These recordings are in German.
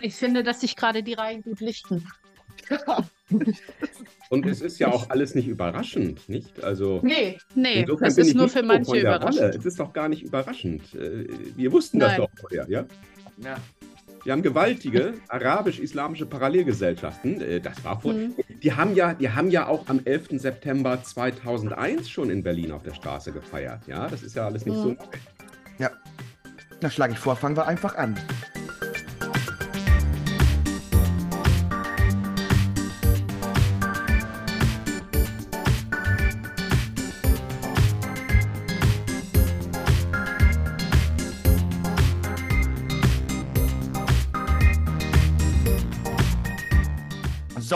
Ich finde, dass sich gerade die Reihen gut lichten. Und es ist ja auch alles nicht überraschend, nicht? Also, nee, nee, das ist nur für manche überraschend. Rolle. Es ist doch gar nicht überraschend. Äh, wir wussten Nein. das doch vorher, ja? Ja. Wir haben gewaltige arabisch-islamische Parallelgesellschaften. Äh, das war vor. Mhm. Die, haben ja, die haben ja auch am 11. September 2001 schon in Berlin auf der Straße gefeiert. Ja, das ist ja alles nicht mhm. so. Ja, da schlage ich vor, fangen wir einfach an.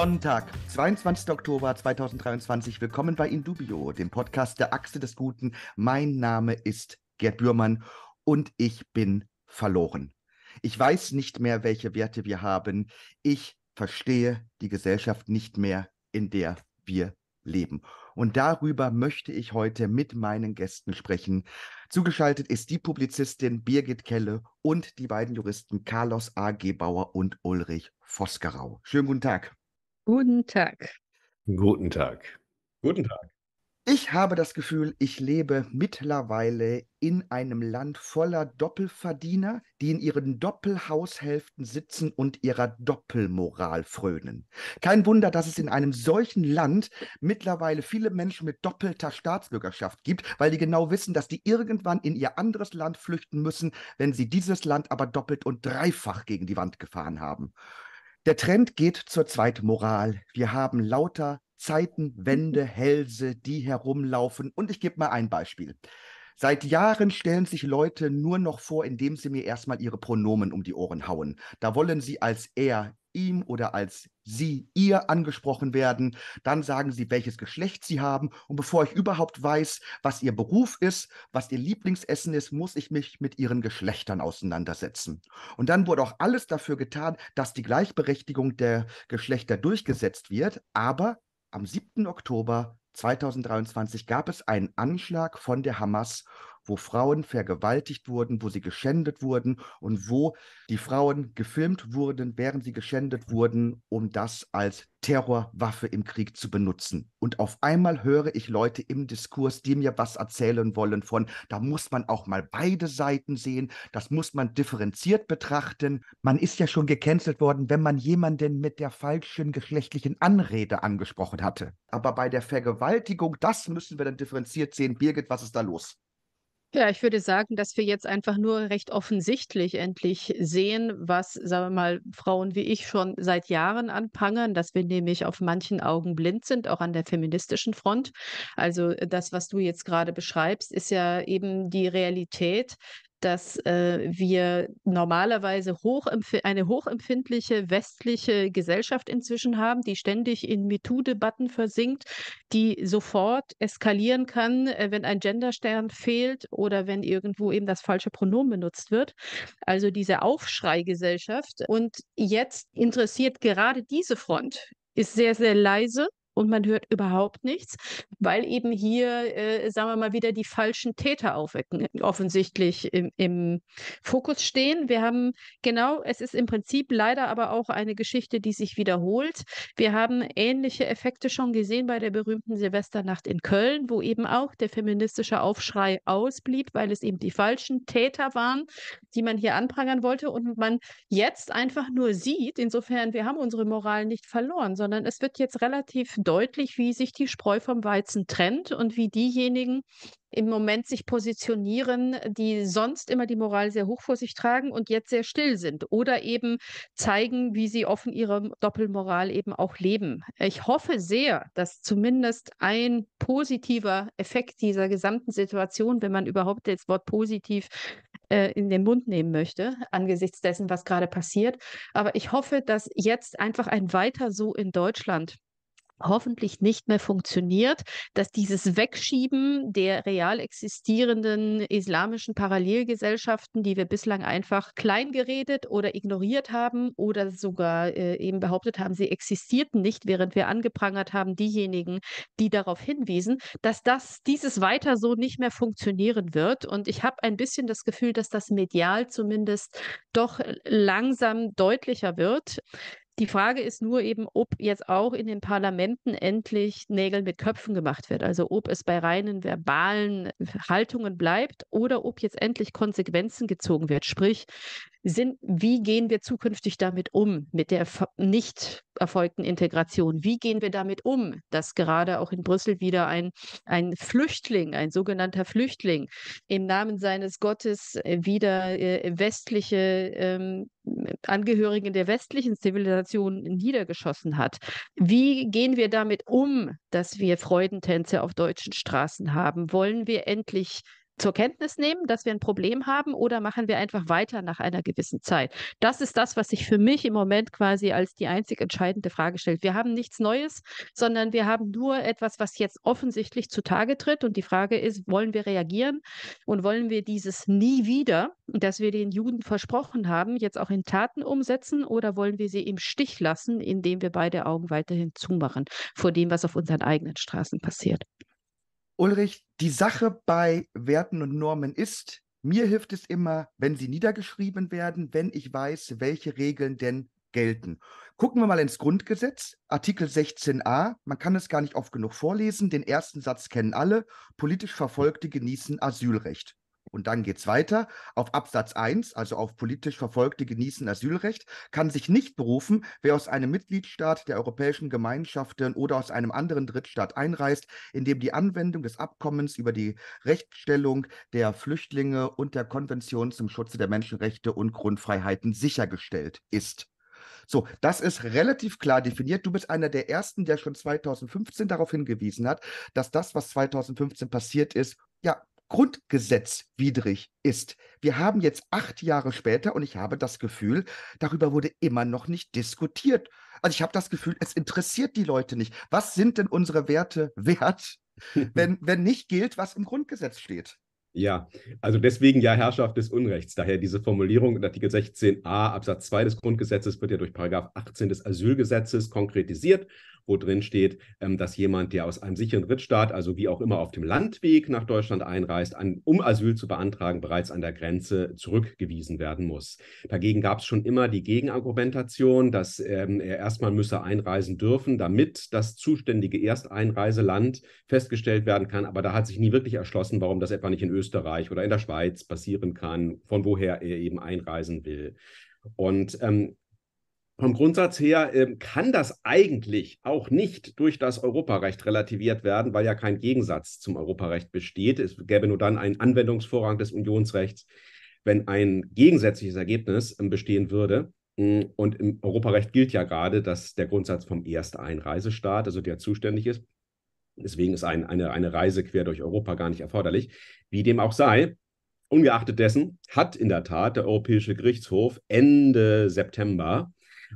Sonntag, 22. Oktober 2023. Willkommen bei Indubio, dem Podcast der Achse des Guten. Mein Name ist Gerd Bührmann und ich bin verloren. Ich weiß nicht mehr, welche Werte wir haben. Ich verstehe die Gesellschaft nicht mehr, in der wir leben. Und darüber möchte ich heute mit meinen Gästen sprechen. Zugeschaltet ist die Publizistin Birgit Kelle und die beiden Juristen Carlos A. Gebauer und Ulrich Voskerau. Schönen guten Tag. Guten Tag. Guten Tag. Guten Tag. Ich habe das Gefühl, ich lebe mittlerweile in einem Land voller Doppelverdiener, die in ihren Doppelhaushälften sitzen und ihrer Doppelmoral frönen. Kein Wunder, dass es in einem solchen Land mittlerweile viele Menschen mit doppelter Staatsbürgerschaft gibt, weil die genau wissen, dass die irgendwann in ihr anderes Land flüchten müssen, wenn sie dieses Land aber doppelt und dreifach gegen die Wand gefahren haben. Der Trend geht zur Zweitmoral. Wir haben lauter Zeitenwende, Hälse, die herumlaufen. Und ich gebe mal ein Beispiel. Seit Jahren stellen sich Leute nur noch vor, indem sie mir erstmal ihre Pronomen um die Ohren hauen. Da wollen sie als er, ihm oder als sie, ihr angesprochen werden. Dann sagen sie, welches Geschlecht sie haben. Und bevor ich überhaupt weiß, was ihr Beruf ist, was ihr Lieblingsessen ist, muss ich mich mit ihren Geschlechtern auseinandersetzen. Und dann wurde auch alles dafür getan, dass die Gleichberechtigung der Geschlechter durchgesetzt wird. Aber am 7. Oktober 2023 gab es einen Anschlag von der Hamas wo Frauen vergewaltigt wurden, wo sie geschändet wurden und wo die Frauen gefilmt wurden, während sie geschändet wurden, um das als Terrorwaffe im Krieg zu benutzen. Und auf einmal höre ich Leute im Diskurs, die mir was erzählen wollen von, da muss man auch mal beide Seiten sehen, das muss man differenziert betrachten. Man ist ja schon gecancelt worden, wenn man jemanden mit der falschen geschlechtlichen Anrede angesprochen hatte. Aber bei der Vergewaltigung, das müssen wir dann differenziert sehen. Birgit, was ist da los? Ja, ich würde sagen, dass wir jetzt einfach nur recht offensichtlich endlich sehen, was, sagen wir mal, Frauen wie ich schon seit Jahren anprangern, dass wir nämlich auf manchen Augen blind sind, auch an der feministischen Front. Also das, was du jetzt gerade beschreibst, ist ja eben die Realität, dass äh, wir normalerweise hochempf eine hochempfindliche westliche Gesellschaft inzwischen haben, die ständig in MeToo-Debatten versinkt, die sofort eskalieren kann, äh, wenn ein Genderstern fehlt oder wenn irgendwo eben das falsche Pronomen benutzt wird. Also diese Aufschreigesellschaft. Und jetzt interessiert gerade diese Front ist sehr, sehr leise und man hört überhaupt nichts, weil eben hier, äh, sagen wir mal, wieder die falschen Täter aufwecken, offensichtlich im, im, Fokus stehen. Wir haben, genau, es ist im Prinzip leider aber auch eine Geschichte, die sich wiederholt. Wir haben ähnliche Effekte schon gesehen bei der berühmten Silvesternacht in Köln, wo eben auch der feministische Aufschrei ausblieb, weil es eben die falschen Täter waren, die man hier anprangern wollte und man jetzt einfach nur sieht, insofern, wir haben unsere Moral nicht verloren, sondern es wird jetzt relativ deutlich, wie sich die Spreu vom Weizen trennt und wie diejenigen im Moment sich positionieren, die sonst immer die Moral sehr hoch vor sich tragen und jetzt sehr still sind oder eben zeigen, wie sie offen ihre Doppelmoral eben auch leben. Ich hoffe sehr, dass zumindest ein positiver Effekt dieser gesamten Situation, wenn man überhaupt das Wort positiv äh, in den Mund nehmen möchte, angesichts dessen, was gerade passiert. Aber ich hoffe, dass jetzt einfach ein Weiter so in Deutschland hoffentlich nicht mehr funktioniert, dass dieses Wegschieben der real existierenden islamischen Parallelgesellschaften, die wir bislang einfach klein geredet oder ignoriert haben oder sogar äh, eben behauptet haben, sie existierten nicht, während wir angeprangert haben, diejenigen, die darauf hinwiesen, dass das dieses weiter so nicht mehr funktionieren wird. Und ich habe ein bisschen das Gefühl, dass das medial zumindest doch langsam deutlicher wird. Die Frage ist nur eben, ob jetzt auch in den Parlamenten endlich Nägel mit Köpfen gemacht wird. Also ob es bei reinen verbalen Haltungen bleibt oder ob jetzt endlich Konsequenzen gezogen wird. Sprich, sind, wie gehen wir zukünftig damit um, mit der nicht erfolgten Integration? Wie gehen wir damit um, dass gerade auch in Brüssel wieder ein, ein Flüchtling, ein sogenannter Flüchtling, im Namen seines Gottes äh, wieder äh, westliche ähm, Angehörigen der westlichen Zivilisation niedergeschossen hat? Wie gehen wir damit um, dass wir Freudentänze auf deutschen Straßen haben? Wollen wir endlich zur Kenntnis nehmen, dass wir ein Problem haben oder machen wir einfach weiter nach einer gewissen Zeit? Das ist das, was sich für mich im Moment quasi als die einzig entscheidende Frage stellt. Wir haben nichts Neues, sondern wir haben nur etwas, was jetzt offensichtlich zutage tritt. Und die Frage ist, wollen wir reagieren und wollen wir dieses nie wieder, das wir den Juden versprochen haben, jetzt auch in Taten umsetzen oder wollen wir sie im Stich lassen, indem wir beide Augen weiterhin zumachen vor dem, was auf unseren eigenen Straßen passiert? Ulrich, die Sache bei Werten und Normen ist, mir hilft es immer, wenn sie niedergeschrieben werden, wenn ich weiß, welche Regeln denn gelten. Gucken wir mal ins Grundgesetz, Artikel 16a. Man kann es gar nicht oft genug vorlesen. Den ersten Satz kennen alle. Politisch Verfolgte genießen Asylrecht und dann geht es weiter. Auf Absatz 1, also auf politisch Verfolgte genießen Asylrecht, kann sich nicht berufen, wer aus einem Mitgliedstaat der Europäischen Gemeinschaften oder aus einem anderen Drittstaat einreist, in dem die Anwendung des Abkommens über die Rechtsstellung der Flüchtlinge und der Konvention zum Schutze der Menschenrechte und Grundfreiheiten sichergestellt ist. So, das ist relativ klar definiert. Du bist einer der ersten, der schon 2015 darauf hingewiesen hat, dass das, was 2015 passiert ist, ja, grundgesetzwidrig ist. Wir haben jetzt acht Jahre später und ich habe das Gefühl, darüber wurde immer noch nicht diskutiert. Also ich habe das Gefühl, es interessiert die Leute nicht. Was sind denn unsere Werte wert, wenn, wenn nicht gilt, was im Grundgesetz steht? Ja, also deswegen ja Herrschaft des Unrechts. Daher diese Formulierung in Artikel 16a Absatz 2 des Grundgesetzes wird ja durch Paragraph 18 des Asylgesetzes konkretisiert wo drin steht, ähm, dass jemand, der aus einem sicheren Drittstaat, also wie auch immer auf dem Landweg nach Deutschland einreist, an, um Asyl zu beantragen, bereits an der Grenze zurückgewiesen werden muss. Dagegen gab es schon immer die Gegenargumentation, dass ähm, er erstmal müsse einreisen dürfen, damit das zuständige Ersteinreiseland festgestellt werden kann. Aber da hat sich nie wirklich erschlossen, warum das etwa nicht in Österreich oder in der Schweiz passieren kann, von woher er eben einreisen will. Und ähm, vom Grundsatz her äh, kann das eigentlich auch nicht durch das Europarecht relativiert werden, weil ja kein Gegensatz zum Europarecht besteht. Es gäbe nur dann einen Anwendungsvorrang des Unionsrechts, wenn ein gegensätzliches Ergebnis äh, bestehen würde. Mm, und im Europarecht gilt ja gerade, dass der Grundsatz vom Ersteinreisestaat, also der zuständig ist, deswegen ist ein, eine, eine Reise quer durch Europa gar nicht erforderlich, wie dem auch sei. Ungeachtet dessen hat in der Tat der Europäische Gerichtshof Ende September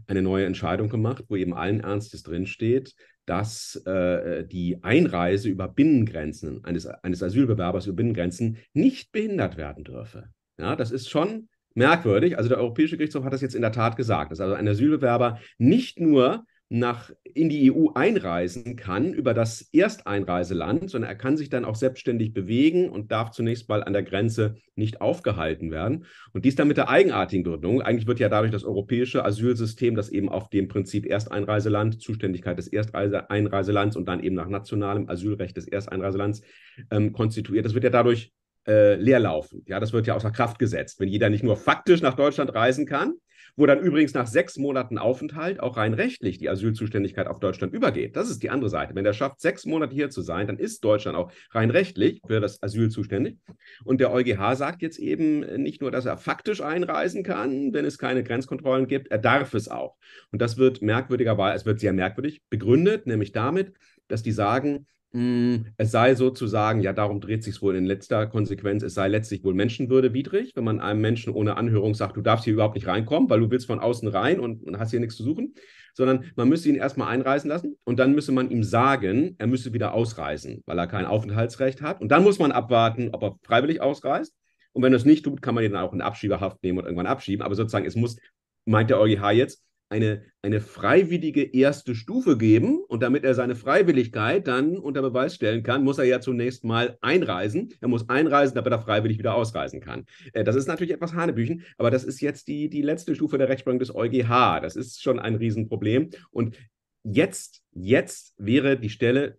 eine neue Entscheidung gemacht, wo eben allen Ernstes drinsteht, dass äh, die Einreise über Binnengrenzen eines, eines Asylbewerbers über Binnengrenzen nicht behindert werden dürfe. Ja, das ist schon merkwürdig. Also der Europäische Gerichtshof hat das jetzt in der Tat gesagt, dass also ein Asylbewerber nicht nur nach, in die EU einreisen kann über das Ersteinreiseland, sondern er kann sich dann auch selbstständig bewegen und darf zunächst mal an der Grenze nicht aufgehalten werden. Und dies dann mit der eigenartigen Gründung. Eigentlich wird ja dadurch das europäische Asylsystem, das eben auf dem Prinzip Ersteinreiseland, Zuständigkeit des Ersteinreiselands und dann eben nach nationalem Asylrecht des Ersteinreiselands ähm, konstituiert, das wird ja dadurch äh, leerlaufen. Ja, das wird ja außer Kraft gesetzt. Wenn jeder nicht nur faktisch nach Deutschland reisen kann, wo dann übrigens nach sechs Monaten Aufenthalt auch rein rechtlich die Asylzuständigkeit auf Deutschland übergeht. Das ist die andere Seite. Wenn der schafft, sechs Monate hier zu sein, dann ist Deutschland auch rein rechtlich für das Asyl zuständig. Und der EuGH sagt jetzt eben nicht nur, dass er faktisch einreisen kann, wenn es keine Grenzkontrollen gibt, er darf es auch. Und das wird merkwürdigerweise, es wird sehr merkwürdig begründet, nämlich damit, dass die sagen, hm. Es sei sozusagen, ja, darum dreht sich es wohl in letzter Konsequenz, es sei letztlich wohl menschenwürdewidrig, wenn man einem Menschen ohne Anhörung sagt, du darfst hier überhaupt nicht reinkommen, weil du willst von außen rein und, und hast hier nichts zu suchen, sondern man müsste ihn erstmal einreisen lassen und dann müsse man ihm sagen, er müsse wieder ausreisen, weil er kein Aufenthaltsrecht hat. Und dann muss man abwarten, ob er freiwillig ausreist. Und wenn er es nicht tut, kann man ihn dann auch in Abschiebehaft nehmen und irgendwann abschieben. Aber sozusagen, es muss, meint der EuGH jetzt, eine, eine freiwillige erste Stufe geben. Und damit er seine Freiwilligkeit dann unter Beweis stellen kann, muss er ja zunächst mal einreisen. Er muss einreisen, damit er freiwillig wieder ausreisen kann. Äh, das ist natürlich etwas Hanebüchen, aber das ist jetzt die, die letzte Stufe der Rechtsprechung des EuGH. Das ist schon ein Riesenproblem. Und jetzt, jetzt wäre die Stelle,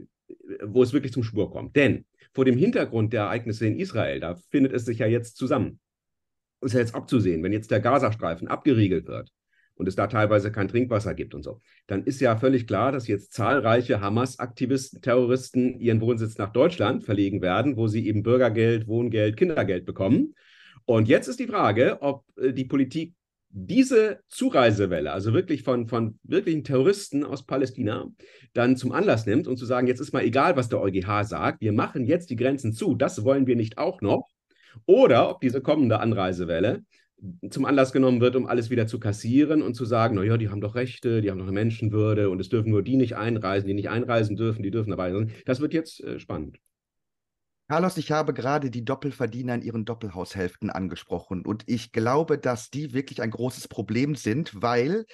wo es wirklich zum Spur kommt. Denn vor dem Hintergrund der Ereignisse in Israel, da findet es sich ja jetzt zusammen. Ist ja jetzt abzusehen, wenn jetzt der Gazastreifen abgeriegelt wird, und es da teilweise kein Trinkwasser gibt und so, dann ist ja völlig klar, dass jetzt zahlreiche Hamas-Aktivisten, Terroristen ihren Wohnsitz nach Deutschland verlegen werden, wo sie eben Bürgergeld, Wohngeld, Kindergeld bekommen. Und jetzt ist die Frage, ob äh, die Politik diese Zureisewelle, also wirklich von, von wirklichen Terroristen aus Palästina, dann zum Anlass nimmt und um zu sagen, jetzt ist mal egal, was der EuGH sagt, wir machen jetzt die Grenzen zu, das wollen wir nicht auch noch. Oder ob diese kommende Anreisewelle zum Anlass genommen wird, um alles wieder zu kassieren und zu sagen, naja, die haben doch Rechte, die haben doch eine Menschenwürde und es dürfen nur die nicht einreisen, die nicht einreisen dürfen, die dürfen dabei sein. Das wird jetzt äh, spannend. Carlos, ich habe gerade die Doppelverdiener in ihren Doppelhaushälften angesprochen und ich glaube, dass die wirklich ein großes Problem sind, weil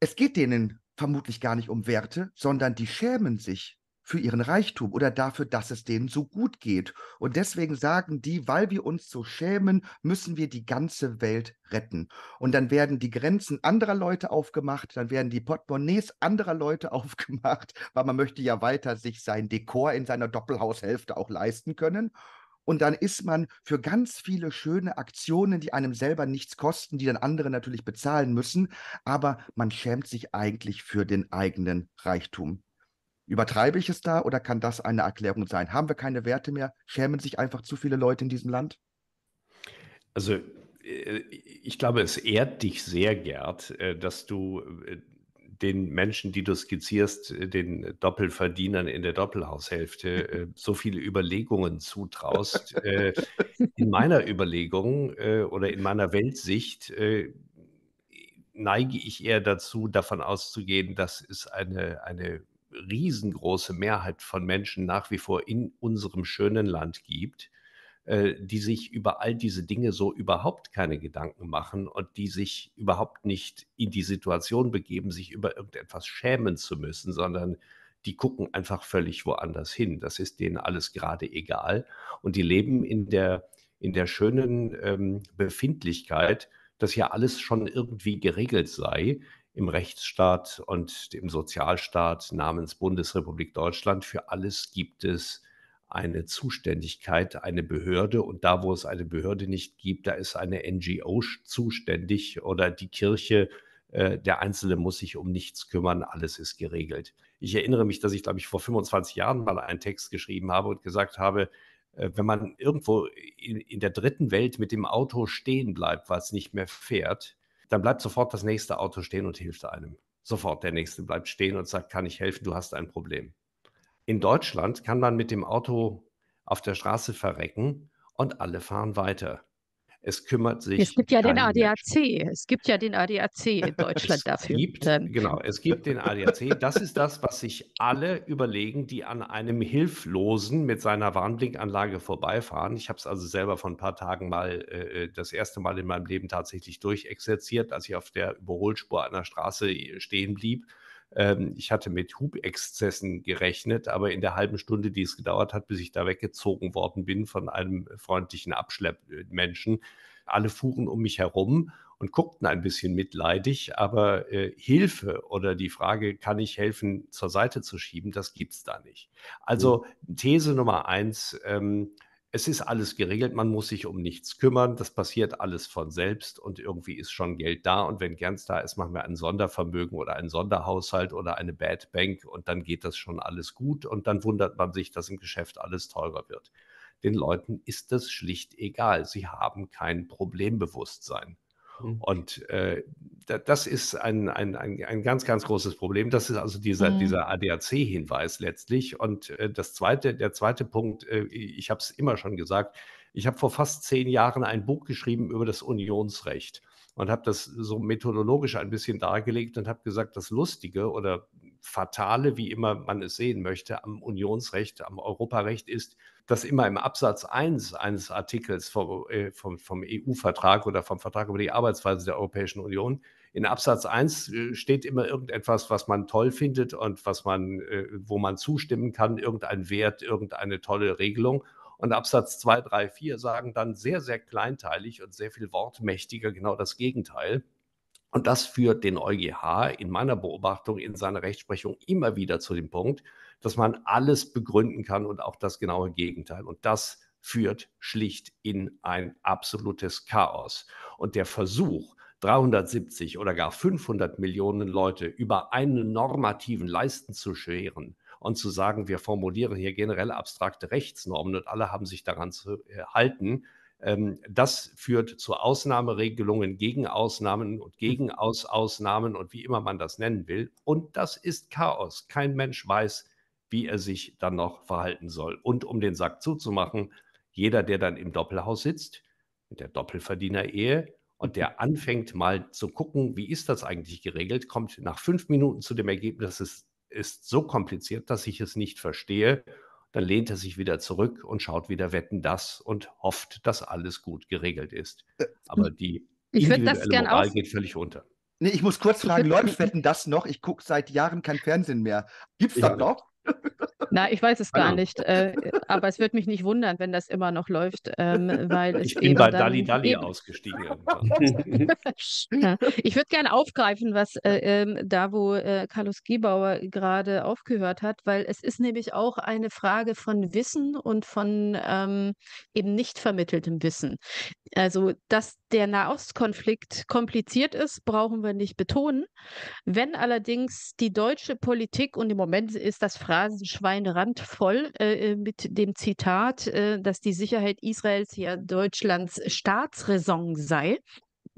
es geht denen vermutlich gar nicht um Werte, sondern die schämen sich für ihren Reichtum oder dafür, dass es denen so gut geht. Und deswegen sagen die, weil wir uns so schämen, müssen wir die ganze Welt retten. Und dann werden die Grenzen anderer Leute aufgemacht, dann werden die Portemonnaies anderer Leute aufgemacht, weil man möchte ja weiter sich sein Dekor in seiner Doppelhaushälfte auch leisten können. Und dann ist man für ganz viele schöne Aktionen, die einem selber nichts kosten, die dann andere natürlich bezahlen müssen. Aber man schämt sich eigentlich für den eigenen Reichtum. Übertreibe ich es da oder kann das eine Erklärung sein? Haben wir keine Werte mehr? Schämen sich einfach zu viele Leute in diesem Land? Also äh, ich glaube, es ehrt dich sehr, Gerd, äh, dass du äh, den Menschen, die du skizzierst, den Doppelverdienern in der Doppelhaushälfte, so viele Überlegungen zutraust. in meiner Überlegung oder in meiner Weltsicht neige ich eher dazu, davon auszugehen, dass es eine, eine riesengroße Mehrheit von Menschen nach wie vor in unserem schönen Land gibt, äh, die sich über all diese Dinge so überhaupt keine Gedanken machen und die sich überhaupt nicht in die Situation begeben, sich über irgendetwas schämen zu müssen, sondern die gucken einfach völlig woanders hin. Das ist denen alles gerade egal. Und die leben in der, in der schönen ähm, Befindlichkeit, dass ja alles schon irgendwie geregelt sei im Rechtsstaat und dem Sozialstaat namens Bundesrepublik Deutschland. Für alles gibt es eine Zuständigkeit, eine Behörde. Und da, wo es eine Behörde nicht gibt, da ist eine NGO zuständig oder die Kirche. Äh, der Einzelne muss sich um nichts kümmern, alles ist geregelt. Ich erinnere mich, dass ich, glaube ich, vor 25 Jahren mal einen Text geschrieben habe und gesagt habe, äh, wenn man irgendwo in der dritten Welt mit dem Auto stehen bleibt, weil es nicht mehr fährt, dann bleibt sofort das nächste Auto stehen und hilft einem. Sofort der nächste bleibt stehen und sagt, kann ich helfen, du hast ein Problem. In Deutschland kann man mit dem Auto auf der Straße verrecken und alle fahren weiter. Es kümmert sich. Es gibt ja den ADAC. Menschen. Es gibt ja den ADAC in Deutschland dafür. Gibt, ähm, genau, es gibt den ADAC. Das ist das, was sich alle überlegen, die an einem Hilflosen mit seiner Warnblinkanlage vorbeifahren. Ich habe es also selber vor ein paar Tagen mal äh, äh, das erste Mal in meinem Leben tatsächlich durchexerziert, als ich auf der Überholspur einer Straße äh, stehen blieb ähm, ich hatte mit Hubexzessen gerechnet, aber in der halben Stunde, die es gedauert hat, bis ich da weggezogen worden bin von einem freundlichen Abschleppmenschen, alle fuhren um mich herum und guckten ein bisschen mitleidig, aber äh, Hilfe oder die Frage, kann ich helfen, zur Seite zu schieben, das gibt es da nicht. Also mhm. These Nummer eins, ähm, es ist alles geregelt, man muss sich um nichts kümmern, das passiert alles von selbst und irgendwie ist schon Geld da und wenn Gerns da ist, machen wir ein Sondervermögen oder einen Sonderhaushalt oder eine Bad Bank und dann geht das schon alles gut und dann wundert man sich, dass im Geschäft alles teurer wird. Den Leuten ist das schlicht egal, sie haben kein Problembewusstsein. Mhm. Und äh, das ist ein, ein, ein, ein ganz, ganz großes Problem. Das ist also dieser, mhm. dieser ADAC-Hinweis letztlich. Und äh, das zweite, der zweite Punkt, äh, ich habe es immer schon gesagt, ich habe vor fast zehn Jahren ein Buch geschrieben über das Unionsrecht und habe das so methodologisch ein bisschen dargelegt und habe gesagt, das Lustige oder Fatale, wie immer man es sehen möchte, am Unionsrecht, am Europarecht ist, dass immer im Absatz 1 eines Artikels vom, äh, vom, vom EU-Vertrag oder vom Vertrag über die Arbeitsweise der Europäischen Union, in Absatz 1 äh, steht immer irgendetwas, was man toll findet und was man, äh, wo man zustimmen kann, irgendein Wert, irgendeine tolle Regelung. Und Absatz 2, 3, 4 sagen dann sehr, sehr kleinteilig und sehr viel wortmächtiger genau das Gegenteil. Und das führt den EuGH in meiner Beobachtung in seiner Rechtsprechung immer wieder zu dem Punkt, dass man alles begründen kann und auch das genaue Gegenteil. Und das führt schlicht in ein absolutes Chaos. Und der Versuch, 370 oder gar 500 Millionen Leute über einen normativen Leisten zu scheren und zu sagen, wir formulieren hier generell abstrakte Rechtsnormen und alle haben sich daran zu äh, halten, ähm, das führt zu Ausnahmeregelungen Gegenausnahmen und Gegenausnahmen mhm. und wie immer man das nennen will. Und das ist Chaos. Kein Mensch weiß, wie er sich dann noch verhalten soll. Und um den Sack zuzumachen, jeder, der dann im Doppelhaus sitzt, mit der Doppelverdiener-Ehe und der anfängt mal zu gucken, wie ist das eigentlich geregelt, kommt nach fünf Minuten zu dem Ergebnis, es ist so kompliziert, dass ich es nicht verstehe dann lehnt er sich wieder zurück und schaut wieder Wetten das und hofft, dass alles gut geregelt ist. Äh, Aber die ich individuelle Moral geht völlig unter. Nee, ich muss kurz fragen, läuft Wetten das noch? Ich gucke seit Jahren kein Fernsehen mehr. Gibt's das ja. noch? Na, ich weiß es gar also. nicht. Äh, aber es würde mich nicht wundern, wenn das immer noch läuft, ähm, weil ich bin bei Dalli Dali ausgestiegen. Ich würde gerne aufgreifen, was äh, ähm, da, wo äh, Carlos Giebauer gerade aufgehört hat, weil es ist nämlich auch eine Frage von Wissen und von ähm, eben nicht vermitteltem Wissen. Also, dass der Nahostkonflikt kompliziert ist, brauchen wir nicht betonen. Wenn allerdings die deutsche Politik und im Moment ist das Frage Phrasenschweine randvoll äh, äh, mit dem Zitat, äh, dass die Sicherheit Israels ja Deutschlands Staatsräson sei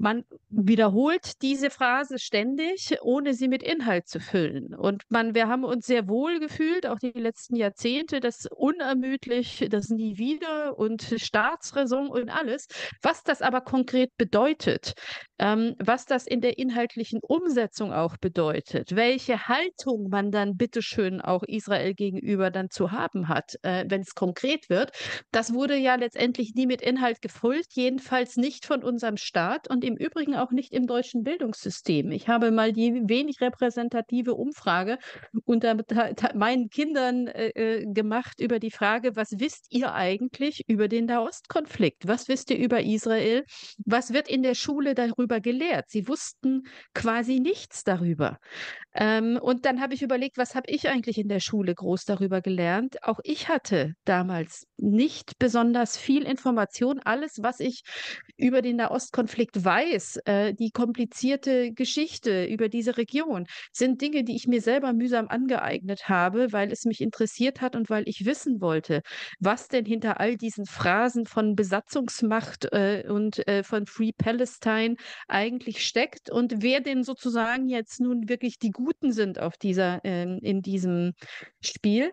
man wiederholt diese Phrase ständig, ohne sie mit Inhalt zu füllen. Und man, wir haben uns sehr wohl gefühlt, auch die letzten Jahrzehnte, das unermüdlich, das nie wieder und Staatsräson und alles. Was das aber konkret bedeutet, ähm, was das in der inhaltlichen Umsetzung auch bedeutet, welche Haltung man dann bitteschön auch Israel gegenüber dann zu haben hat, äh, wenn es konkret wird, das wurde ja letztendlich nie mit Inhalt gefüllt, jedenfalls nicht von unserem Staat und im im Übrigen auch nicht im deutschen Bildungssystem. Ich habe mal die wenig repräsentative Umfrage unter meinen Kindern äh, äh, gemacht über die Frage, was wisst ihr eigentlich über den Nahostkonflikt? Was wisst ihr über Israel? Was wird in der Schule darüber gelehrt? Sie wussten quasi nichts darüber. Ähm, und dann habe ich überlegt, was habe ich eigentlich in der Schule groß darüber gelernt? Auch ich hatte damals nicht besonders viel Information. Alles, was ich über den Nahostkonflikt weiß, weiß, äh, die komplizierte Geschichte über diese Region sind Dinge, die ich mir selber mühsam angeeignet habe, weil es mich interessiert hat und weil ich wissen wollte, was denn hinter all diesen Phrasen von Besatzungsmacht äh, und äh, von Free Palestine eigentlich steckt und wer denn sozusagen jetzt nun wirklich die Guten sind auf dieser, ähm, in diesem Spiel.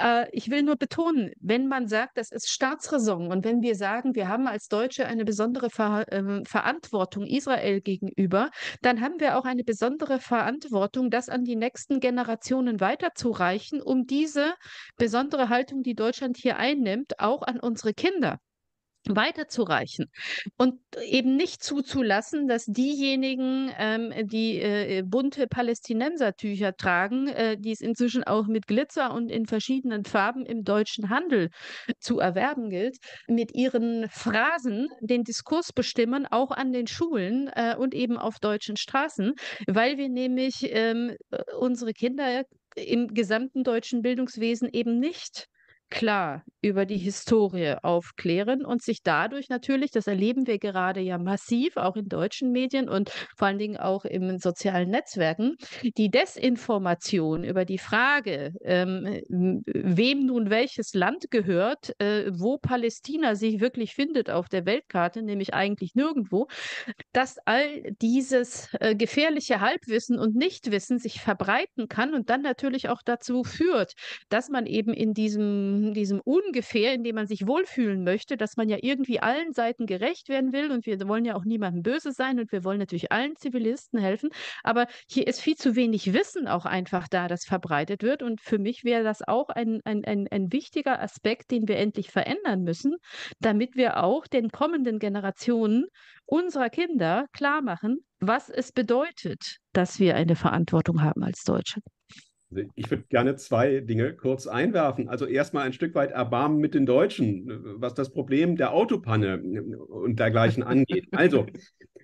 Äh, ich will nur betonen, wenn man sagt, das ist Staatsräson und wenn wir sagen, wir haben als Deutsche eine besondere Ver äh, Verantwortung Israel gegenüber, dann haben wir auch eine besondere Verantwortung, das an die nächsten Generationen weiterzureichen, um diese besondere Haltung, die Deutschland hier einnimmt, auch an unsere Kinder weiterzureichen und eben nicht zuzulassen, dass diejenigen, ähm, die äh, bunte Palästinensertücher tragen, äh, die es inzwischen auch mit Glitzer und in verschiedenen Farben im deutschen Handel zu erwerben gilt, mit ihren Phrasen den Diskurs bestimmen, auch an den Schulen äh, und eben auf deutschen Straßen, weil wir nämlich ähm, äh, unsere Kinder im gesamten deutschen Bildungswesen eben nicht klar über die Historie aufklären und sich dadurch natürlich, das erleben wir gerade ja massiv, auch in deutschen Medien und vor allen Dingen auch in sozialen Netzwerken, die Desinformation über die Frage, ähm, äh, wem nun welches Land gehört, äh, wo Palästina sich wirklich findet auf der Weltkarte, nämlich eigentlich nirgendwo, dass all dieses äh, gefährliche Halbwissen und Nichtwissen sich verbreiten kann und dann natürlich auch dazu führt, dass man eben in diesem diesem, Ungefähr, in dem man sich wohlfühlen möchte, dass man ja irgendwie allen Seiten gerecht werden will und wir wollen ja auch niemandem böse sein und wir wollen natürlich allen Zivilisten helfen. Aber hier ist viel zu wenig Wissen auch einfach da, das verbreitet wird. Und für mich wäre das auch ein, ein, ein, ein wichtiger Aspekt, den wir endlich verändern müssen, damit wir auch den kommenden Generationen unserer Kinder klar machen, was es bedeutet, dass wir eine Verantwortung haben als Deutsche. Ich würde gerne zwei Dinge kurz einwerfen. Also erstmal ein Stück weit Erbarmen mit den Deutschen, was das Problem der Autopanne und dergleichen angeht. Also,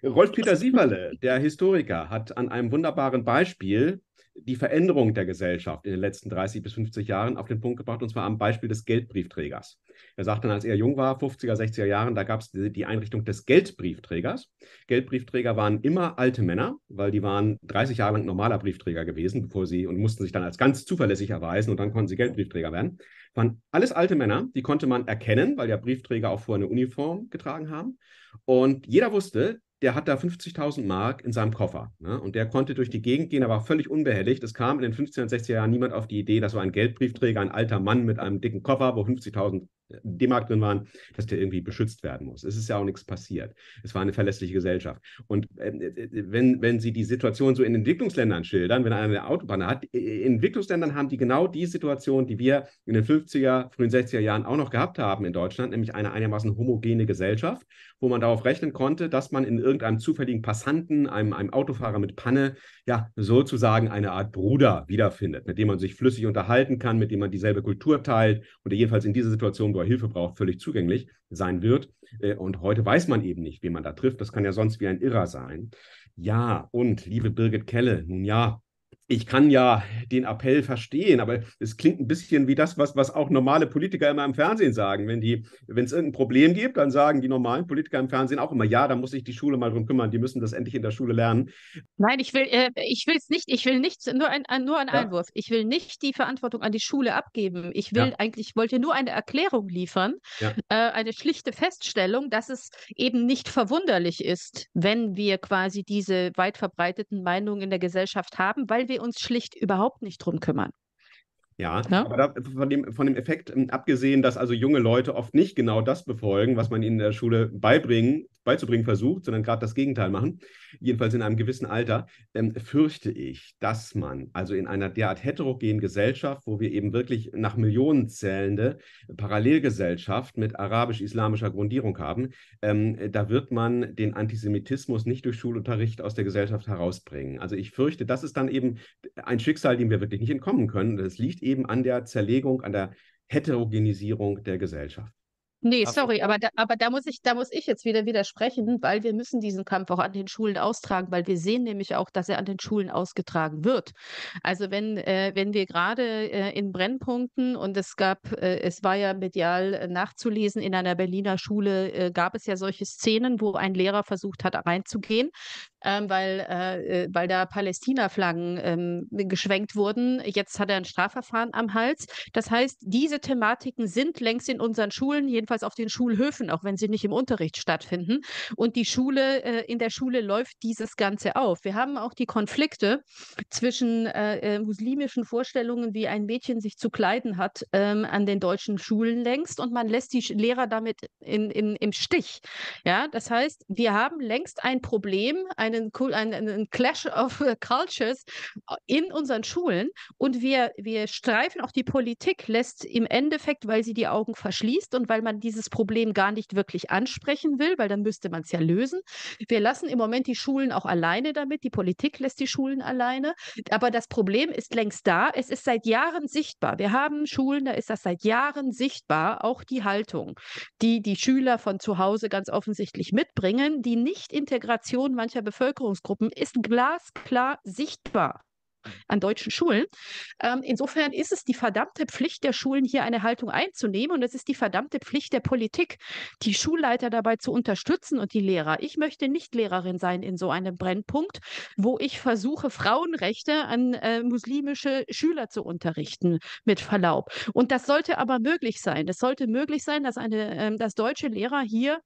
Rolf-Peter Sieberle, der Historiker, hat an einem wunderbaren Beispiel die Veränderung der Gesellschaft in den letzten 30 bis 50 Jahren auf den Punkt gebracht, und zwar am Beispiel des Geldbriefträgers. Er sagt dann, als er jung war, 50er, 60er Jahren, da gab es die Einrichtung des Geldbriefträgers. Geldbriefträger waren immer alte Männer, weil die waren 30 Jahre lang normaler Briefträger gewesen, bevor sie und mussten sich dann als ganz zuverlässig erweisen und dann konnten sie Geldbriefträger werden. Waren alles alte Männer, die konnte man erkennen, weil ja Briefträger auch vorher eine Uniform getragen haben. Und jeder wusste, der hat da 50.000 Mark in seinem Koffer. Ne? Und der konnte durch die Gegend gehen, er war völlig unbehelligt. Es kam in den 15 und 16 Jahren niemand auf die Idee, dass so ein Geldbriefträger, ein alter Mann mit einem dicken Koffer, wo 50.000 D-Mark drin waren, dass der irgendwie beschützt werden muss. Es ist ja auch nichts passiert. Es war eine verlässliche Gesellschaft. Und äh, äh, äh, wenn, wenn Sie die Situation so in Entwicklungsländern schildern, wenn einer eine Autobahn hat, in Entwicklungsländern haben die genau die Situation, die wir in den 50er, frühen 60er Jahren auch noch gehabt haben in Deutschland, nämlich eine einigermaßen homogene Gesellschaft, wo man darauf rechnen konnte, dass man in irgendeinem zufälligen Passanten, einem, einem Autofahrer mit Panne, ja, sozusagen eine Art Bruder wiederfindet, mit dem man sich flüssig unterhalten kann, mit dem man dieselbe Kultur teilt und der jedenfalls in dieser Situation, wo er Hilfe braucht, völlig zugänglich sein wird. Äh, und heute weiß man eben nicht, wen man da trifft. Das kann ja sonst wie ein Irrer sein. Ja, und liebe Birgit Kelle, nun ja, ich kann ja den Appell verstehen, aber es klingt ein bisschen wie das, was, was auch normale Politiker immer im Fernsehen sagen. Wenn es irgendein Problem gibt, dann sagen die normalen Politiker im Fernsehen auch immer, ja, da muss sich die Schule mal drum kümmern, die müssen das endlich in der Schule lernen. Nein, ich will äh, ich will es nicht, ich will nichts, nur ein, nur ein ja. Einwurf. Ich will nicht die Verantwortung an die Schule abgeben. Ich will ja. eigentlich, wollte nur eine Erklärung liefern, ja. äh, eine schlichte Feststellung, dass es eben nicht verwunderlich ist, wenn wir quasi diese weit verbreiteten Meinungen in der Gesellschaft haben, weil wir uns schlicht überhaupt nicht drum kümmern. Ja, ja, aber da, von, dem, von dem Effekt ähm, abgesehen, dass also junge Leute oft nicht genau das befolgen, was man ihnen in der Schule beibringen, beizubringen versucht, sondern gerade das Gegenteil machen, jedenfalls in einem gewissen Alter, ähm, fürchte ich, dass man also in einer derart heterogenen Gesellschaft, wo wir eben wirklich nach Millionen zählende Parallelgesellschaft mit arabisch-islamischer Grundierung haben, ähm, da wird man den Antisemitismus nicht durch Schulunterricht aus der Gesellschaft herausbringen. Also ich fürchte, das ist dann eben ein Schicksal, dem wir wirklich nicht entkommen können. Das liegt eben an der Zerlegung, an der Heterogenisierung der Gesellschaft. Nee, sorry, aber da, aber da muss ich, da muss ich jetzt wieder widersprechen, weil wir müssen diesen Kampf auch an den Schulen austragen, weil wir sehen nämlich auch, dass er an den Schulen ausgetragen wird. Also wenn, äh, wenn wir gerade äh, in Brennpunkten und es gab, äh, es war ja medial äh, nachzulesen, in einer Berliner Schule äh, gab es ja solche Szenen, wo ein Lehrer versucht hat, reinzugehen, ähm, weil, äh, weil da Palästina-Flaggen ähm, geschwenkt wurden. Jetzt hat er ein Strafverfahren am Hals. Das heißt, diese Thematiken sind längst in unseren Schulen, jedenfalls jedenfalls auf den Schulhöfen, auch wenn sie nicht im Unterricht stattfinden. Und die Schule, äh, in der Schule läuft dieses Ganze auf. Wir haben auch die Konflikte zwischen äh, äh muslimischen Vorstellungen, wie ein Mädchen sich zu kleiden hat, ähm, an den deutschen Schulen längst und man lässt die Lehrer damit in, in, im Stich. Ja, das heißt, wir haben längst ein Problem, einen, einen, einen Clash of Cultures in unseren Schulen und wir, wir streifen auch die Politik, lässt im Endeffekt, weil sie die Augen verschließt und weil man dieses Problem gar nicht wirklich ansprechen will, weil dann müsste man es ja lösen. Wir lassen im Moment die Schulen auch alleine damit, die Politik lässt die Schulen alleine. Aber das Problem ist längst da, es ist seit Jahren sichtbar. Wir haben Schulen, da ist das seit Jahren sichtbar, auch die Haltung, die die Schüler von zu Hause ganz offensichtlich mitbringen. Die Nichtintegration mancher Bevölkerungsgruppen ist glasklar sichtbar an deutschen Schulen. Ähm, insofern ist es die verdammte Pflicht der Schulen, hier eine Haltung einzunehmen und es ist die verdammte Pflicht der Politik, die Schulleiter dabei zu unterstützen und die Lehrer. Ich möchte nicht Lehrerin sein in so einem Brennpunkt, wo ich versuche, Frauenrechte an äh, muslimische Schüler zu unterrichten, mit Verlaub. Und das sollte aber möglich sein. Es sollte möglich sein, dass, eine, äh, dass deutsche Lehrer hier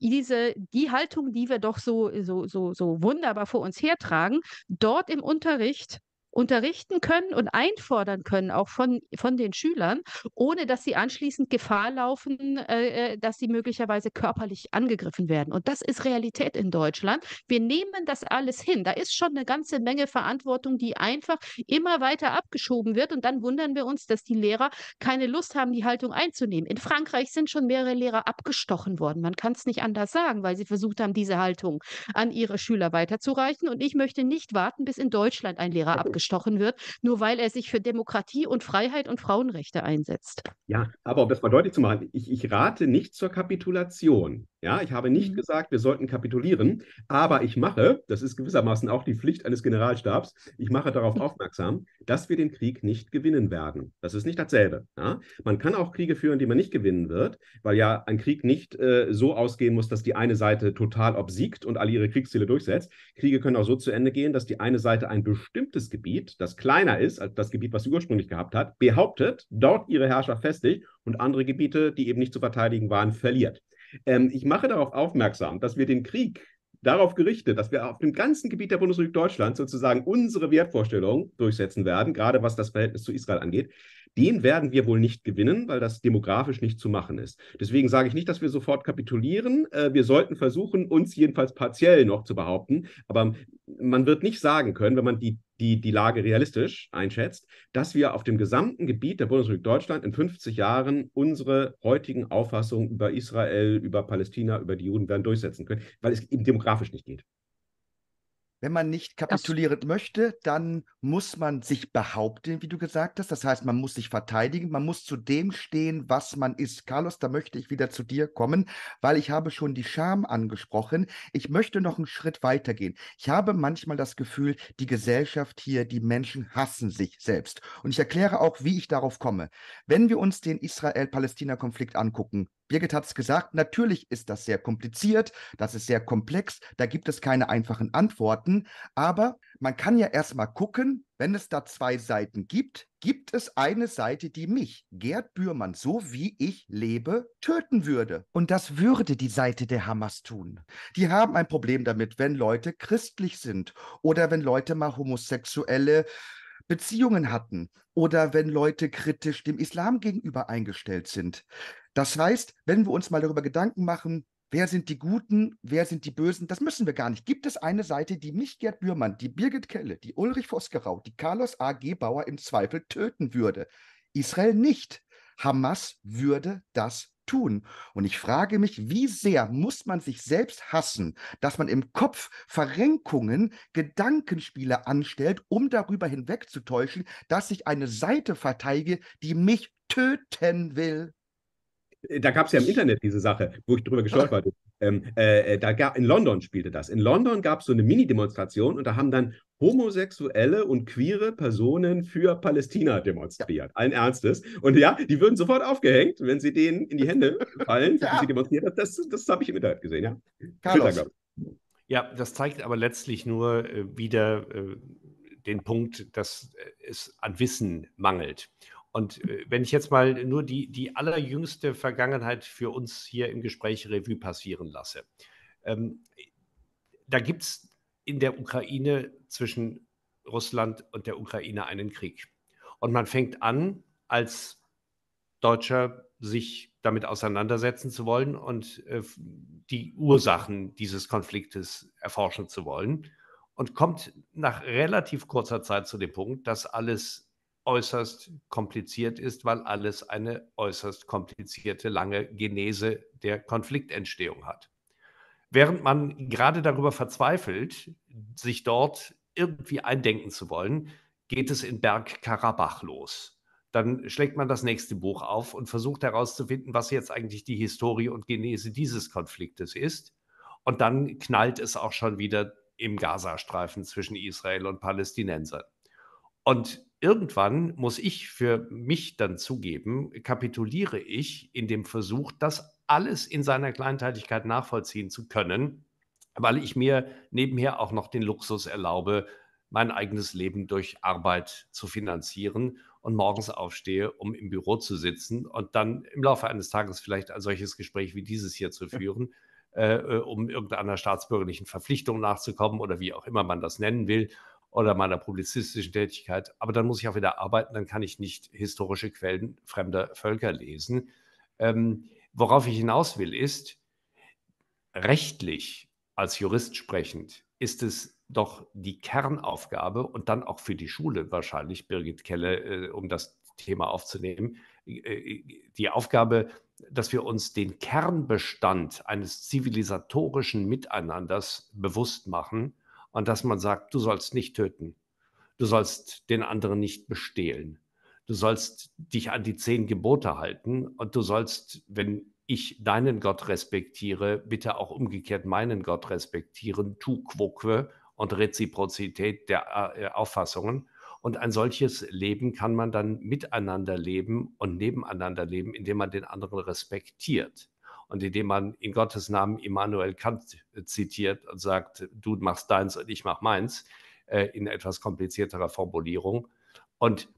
diese, die Haltung, die wir doch so, so, so, so wunderbar vor uns hertragen, dort im Unterricht unterrichten können und einfordern können, auch von, von den Schülern, ohne dass sie anschließend Gefahr laufen, äh, äh, dass sie möglicherweise körperlich angegriffen werden. Und das ist Realität in Deutschland. Wir nehmen das alles hin. Da ist schon eine ganze Menge Verantwortung, die einfach immer weiter abgeschoben wird. Und dann wundern wir uns, dass die Lehrer keine Lust haben, die Haltung einzunehmen. In Frankreich sind schon mehrere Lehrer abgestochen worden. Man kann es nicht anders sagen, weil sie versucht haben, diese Haltung an ihre Schüler weiterzureichen. Und ich möchte nicht warten, bis in Deutschland ein Lehrer abgestochen wird gestochen wird, nur weil er sich für Demokratie und Freiheit und Frauenrechte einsetzt. Ja, aber um das mal deutlich zu machen, ich, ich rate nicht zur Kapitulation. Ja, ich habe nicht mhm. gesagt, wir sollten kapitulieren, aber ich mache, das ist gewissermaßen auch die Pflicht eines Generalstabs, ich mache darauf aufmerksam, dass wir den Krieg nicht gewinnen werden. Das ist nicht dasselbe. Ja? Man kann auch Kriege führen, die man nicht gewinnen wird, weil ja ein Krieg nicht äh, so ausgehen muss, dass die eine Seite total obsiegt und alle ihre Kriegsziele durchsetzt. Kriege können auch so zu Ende gehen, dass die eine Seite ein bestimmtes Gebiet Gebiet, das kleiner ist als das Gebiet, was sie ursprünglich gehabt hat, behauptet, dort ihre Herrschaft festigt und andere Gebiete, die eben nicht zu verteidigen waren, verliert. Ähm, ich mache darauf aufmerksam, dass wir den Krieg darauf gerichtet, dass wir auf dem ganzen Gebiet der Bundesrepublik Deutschland sozusagen unsere Wertvorstellungen durchsetzen werden, gerade was das Verhältnis zu Israel angeht den werden wir wohl nicht gewinnen, weil das demografisch nicht zu machen ist. Deswegen sage ich nicht, dass wir sofort kapitulieren. Äh, wir sollten versuchen, uns jedenfalls partiell noch zu behaupten. Aber man wird nicht sagen können, wenn man die, die, die Lage realistisch einschätzt, dass wir auf dem gesamten Gebiet der Bundesrepublik Deutschland in 50 Jahren unsere heutigen Auffassungen über Israel, über Palästina, über die Juden werden durchsetzen können, weil es eben demografisch nicht geht. Wenn man nicht kapitulieren das möchte, dann muss man sich behaupten, wie du gesagt hast. Das heißt, man muss sich verteidigen, man muss zu dem stehen, was man ist. Carlos, da möchte ich wieder zu dir kommen, weil ich habe schon die Scham angesprochen. Ich möchte noch einen Schritt weitergehen. Ich habe manchmal das Gefühl, die Gesellschaft hier, die Menschen hassen sich selbst. Und ich erkläre auch, wie ich darauf komme. Wenn wir uns den Israel-Palästina-Konflikt angucken, Birgit hat es gesagt, natürlich ist das sehr kompliziert, das ist sehr komplex, da gibt es keine einfachen Antworten, aber man kann ja erstmal gucken, wenn es da zwei Seiten gibt, gibt es eine Seite, die mich, Gerd Bührmann, so wie ich lebe, töten würde. Und das würde die Seite der Hamas tun. Die haben ein Problem damit, wenn Leute christlich sind oder wenn Leute mal homosexuelle Beziehungen hatten oder wenn Leute kritisch dem Islam gegenüber eingestellt sind. Das heißt, wenn wir uns mal darüber Gedanken machen, wer sind die Guten, wer sind die Bösen, das müssen wir gar nicht. Gibt es eine Seite, die mich Gerd Bührmann, die Birgit Kelle, die Ulrich Vosgerau, die Carlos A. G. Bauer im Zweifel töten würde? Israel nicht. Hamas würde das tun. Und ich frage mich, wie sehr muss man sich selbst hassen, dass man im Kopf Verrenkungen, Gedankenspiele anstellt, um darüber hinwegzutäuschen, dass ich eine Seite verteidige, die mich töten will. Äh, da gab es ja im Internet diese Sache, wo ich drüber gestolpert bin. Ähm, äh, da in London spielte das. In London gab es so eine Mini-Demonstration und da haben dann homosexuelle und queere Personen für Palästina demonstriert. Ja. Allen Ernstes. Und ja, die würden sofort aufgehängt, wenn sie denen in die Hände fallen, ja. sie demonstriert haben. Das, das habe ich im Internet gesehen, ja. Carlos. ja, das zeigt aber letztlich nur äh, wieder äh, den Punkt, dass äh, es an Wissen mangelt. Und äh, wenn ich jetzt mal nur die, die allerjüngste Vergangenheit für uns hier im Gespräch Revue passieren lasse, ähm, da gibt es in der Ukraine zwischen Russland und der Ukraine einen Krieg. Und man fängt an, als Deutscher sich damit auseinandersetzen zu wollen und äh, die Ursachen dieses Konfliktes erforschen zu wollen und kommt nach relativ kurzer Zeit zu dem Punkt, dass alles äußerst kompliziert ist, weil alles eine äußerst komplizierte, lange Genese der Konfliktentstehung hat. Während man gerade darüber verzweifelt, sich dort irgendwie eindenken zu wollen, geht es in Bergkarabach los. Dann schlägt man das nächste Buch auf und versucht herauszufinden, was jetzt eigentlich die Historie und Genese dieses Konfliktes ist. Und dann knallt es auch schon wieder im Gazastreifen zwischen Israel und Palästinensern. Und irgendwann muss ich für mich dann zugeben, kapituliere ich in dem Versuch, das alles in seiner Kleinteiligkeit nachvollziehen zu können, weil ich mir nebenher auch noch den Luxus erlaube, mein eigenes Leben durch Arbeit zu finanzieren und morgens aufstehe, um im Büro zu sitzen und dann im Laufe eines Tages vielleicht ein solches Gespräch wie dieses hier zu führen, äh, äh, um irgendeiner staatsbürgerlichen Verpflichtung nachzukommen oder wie auch immer man das nennen will oder meiner publizistischen Tätigkeit. Aber dann muss ich auch wieder arbeiten, dann kann ich nicht historische Quellen fremder Völker lesen. Ähm, worauf ich hinaus will, ist, rechtlich als Jurist sprechend ist es doch die Kernaufgabe und dann auch für die Schule wahrscheinlich, Birgit Kelle, äh, um das Thema aufzunehmen, äh, äh die Aufgabe, dass wir uns den Kernbestand eines zivilisatorischen Miteinanders bewusst machen und dass man sagt, du sollst nicht töten, du sollst den anderen nicht bestehlen, du sollst dich an die zehn Gebote halten und du sollst, wenn ich deinen Gott respektiere, bitte auch umgekehrt meinen Gott respektieren, tu quoque und Reziprozität der äh, Auffassungen. Und ein solches Leben kann man dann miteinander leben und nebeneinander leben, indem man den anderen respektiert und indem man in Gottes Namen Immanuel Kant äh, zitiert und sagt, du machst deins und ich mach meins, äh, in etwas komplizierterer Formulierung. Und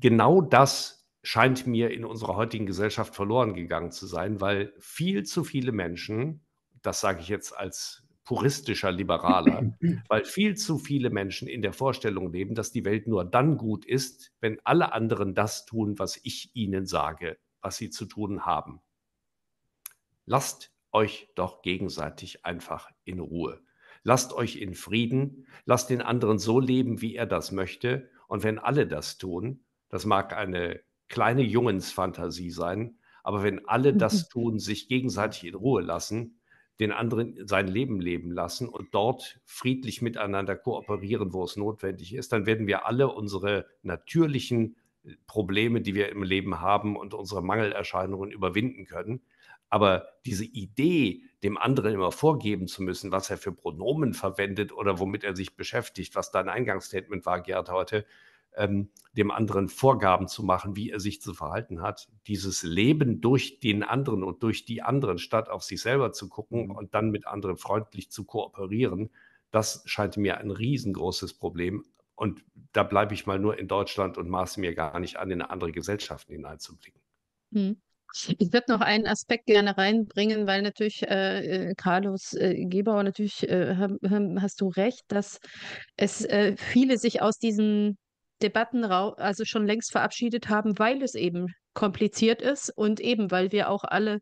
genau das scheint mir in unserer heutigen Gesellschaft verloren gegangen zu sein, weil viel zu viele Menschen, das sage ich jetzt als puristischer Liberaler, weil viel zu viele Menschen in der Vorstellung leben, dass die Welt nur dann gut ist, wenn alle anderen das tun, was ich ihnen sage, was sie zu tun haben. Lasst euch doch gegenseitig einfach in Ruhe. Lasst euch in Frieden, lasst den anderen so leben, wie er das möchte. Und wenn alle das tun, das mag eine kleine Jungensfantasie sein, aber wenn alle das mhm. tun, sich gegenseitig in Ruhe lassen, den anderen sein Leben leben lassen und dort friedlich miteinander kooperieren, wo es notwendig ist, dann werden wir alle unsere natürlichen äh, Probleme, die wir im Leben haben und unsere Mangelerscheinungen überwinden können. Aber diese Idee, dem anderen immer vorgeben zu müssen, was er für Pronomen verwendet oder womit er sich beschäftigt, was dein Eingangsstatement war, Gerd, heute, ähm, dem anderen Vorgaben zu machen, wie er sich zu verhalten hat, dieses Leben durch den anderen und durch die anderen, statt auf sich selber zu gucken mhm. und dann mit anderen freundlich zu kooperieren, das scheint mir ein riesengroßes Problem. Und da bleibe ich mal nur in Deutschland und maße mir gar nicht an, in andere Gesellschaften hineinzublicken. Hm. Ich würde noch einen Aspekt gerne reinbringen, weil natürlich, äh, äh Carlos äh, Gebauer, natürlich äh, hast du recht, dass es äh, viele sich aus diesen Debatten also schon längst verabschiedet haben, weil es eben kompliziert ist und eben, weil wir auch alle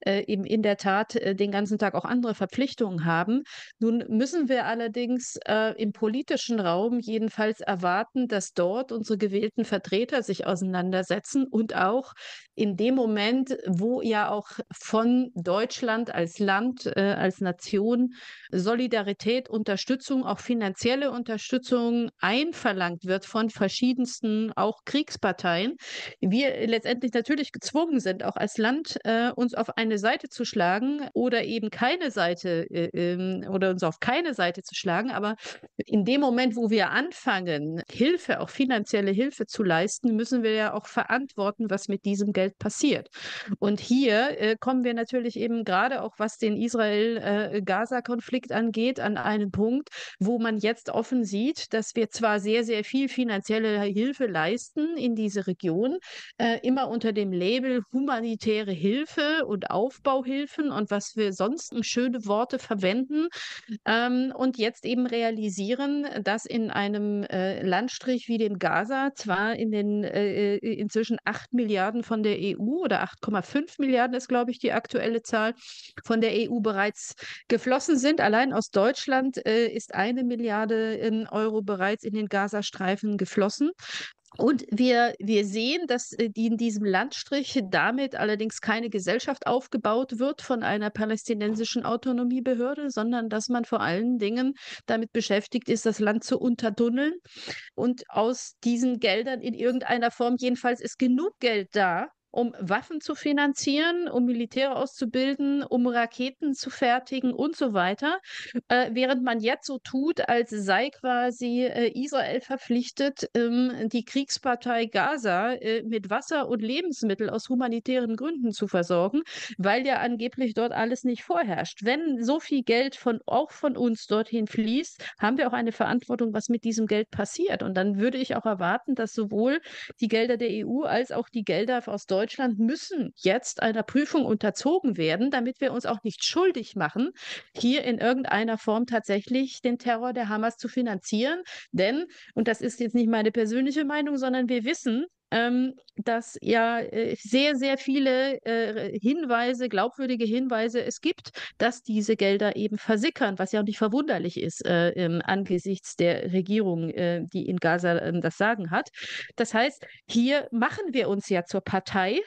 äh, eben in der Tat äh, den ganzen Tag auch andere Verpflichtungen haben. Nun müssen wir allerdings äh, im politischen Raum jedenfalls erwarten, dass dort unsere gewählten Vertreter sich auseinandersetzen und auch in dem Moment, wo ja auch von Deutschland als Land, äh, als Nation Solidarität, Unterstützung, auch finanzielle Unterstützung einverlangt wird von verschiedensten auch Kriegsparteien, wir letztendlich letztendlich natürlich gezwungen sind, auch als Land äh, uns auf eine Seite zu schlagen oder eben keine Seite äh, ähm, oder uns auf keine Seite zu schlagen. Aber in dem Moment, wo wir anfangen, Hilfe, auch finanzielle Hilfe zu leisten, müssen wir ja auch verantworten, was mit diesem Geld passiert. Und hier äh, kommen wir natürlich eben gerade auch, was den Israel-Gaza-Konflikt äh, angeht, an einen Punkt, wo man jetzt offen sieht, dass wir zwar sehr, sehr viel finanzielle Hilfe leisten in diese Region, äh, im immer unter dem Label humanitäre Hilfe und Aufbauhilfen und was wir sonst schöne Worte verwenden ähm, und jetzt eben realisieren, dass in einem äh, Landstrich wie dem Gaza zwar in den äh, äh inzwischen 8 Milliarden von der EU oder 8,5 Milliarden ist, glaube ich, die aktuelle Zahl von der EU bereits geflossen sind. Allein aus Deutschland äh, ist eine Milliarde äh, Euro bereits in den Gazastreifen geflossen. Und wir, wir sehen, dass äh, in diesem Landstrich damit allerdings keine Gesellschaft aufgebaut wird von einer palästinensischen Autonomiebehörde, sondern dass man vor allen Dingen damit beschäftigt ist, das Land zu untertunneln und aus diesen Geldern in irgendeiner Form, jedenfalls ist genug Geld da, um Waffen zu finanzieren, um Militär auszubilden, um Raketen zu fertigen und so weiter. Äh, während man jetzt so tut, als sei quasi äh, Israel verpflichtet, ähm, die Kriegspartei Gaza äh, mit Wasser und Lebensmittel aus humanitären Gründen zu versorgen, weil ja angeblich dort alles nicht vorherrscht. Wenn so viel Geld von, auch von uns dorthin fließt, haben wir auch eine Verantwortung, was mit diesem Geld passiert. Und dann würde ich auch erwarten, dass sowohl die Gelder der EU als auch die Gelder aus Deutschland Deutschland müssen jetzt einer Prüfung unterzogen werden, damit wir uns auch nicht schuldig machen, hier in irgendeiner Form tatsächlich den Terror der Hamas zu finanzieren. Denn, und das ist jetzt nicht meine persönliche Meinung, sondern wir wissen, ähm, dass ja äh, sehr, sehr viele äh, Hinweise, glaubwürdige Hinweise es gibt, dass diese Gelder eben versickern, was ja auch nicht verwunderlich ist äh, ähm, angesichts der Regierung, äh, die in Gaza ähm, das Sagen hat. Das heißt, hier machen wir uns ja zur Partei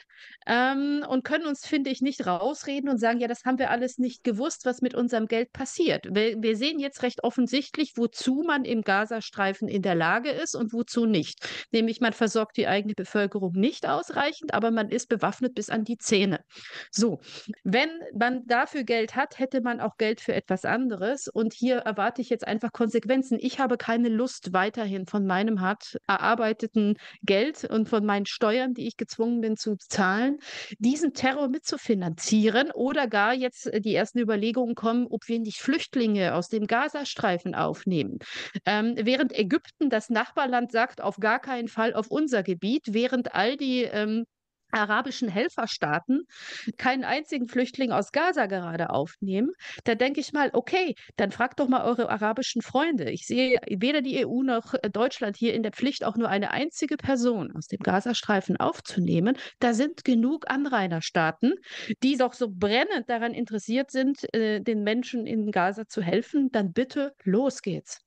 ähm, und können uns, finde ich, nicht rausreden und sagen, ja, das haben wir alles nicht gewusst, was mit unserem Geld passiert. Wir, wir sehen jetzt recht offensichtlich, wozu man im Gazastreifen in der Lage ist und wozu nicht. Nämlich man versorgt die eigene die Bevölkerung nicht ausreichend, aber man ist bewaffnet bis an die Zähne. So, wenn man dafür Geld hat, hätte man auch Geld für etwas anderes. Und hier erwarte ich jetzt einfach Konsequenzen. Ich habe keine Lust, weiterhin von meinem hart erarbeiteten Geld und von meinen Steuern, die ich gezwungen bin zu zahlen, diesen Terror mitzufinanzieren oder gar jetzt äh, die ersten Überlegungen kommen, ob wir nicht Flüchtlinge aus dem Gazastreifen aufnehmen. Ähm, während Ägypten, das Nachbarland, sagt, auf gar keinen Fall auf unser Gebiet, sieht, während all die ähm, arabischen Helferstaaten keinen einzigen Flüchtling aus Gaza gerade aufnehmen, da denke ich mal, okay, dann fragt doch mal eure arabischen Freunde. Ich sehe weder die EU noch äh, Deutschland hier in der Pflicht, auch nur eine einzige Person aus dem Gazastreifen aufzunehmen. Da sind genug Anrainerstaaten, die doch so brennend daran interessiert sind, äh, den Menschen in Gaza zu helfen. Dann bitte, los geht's.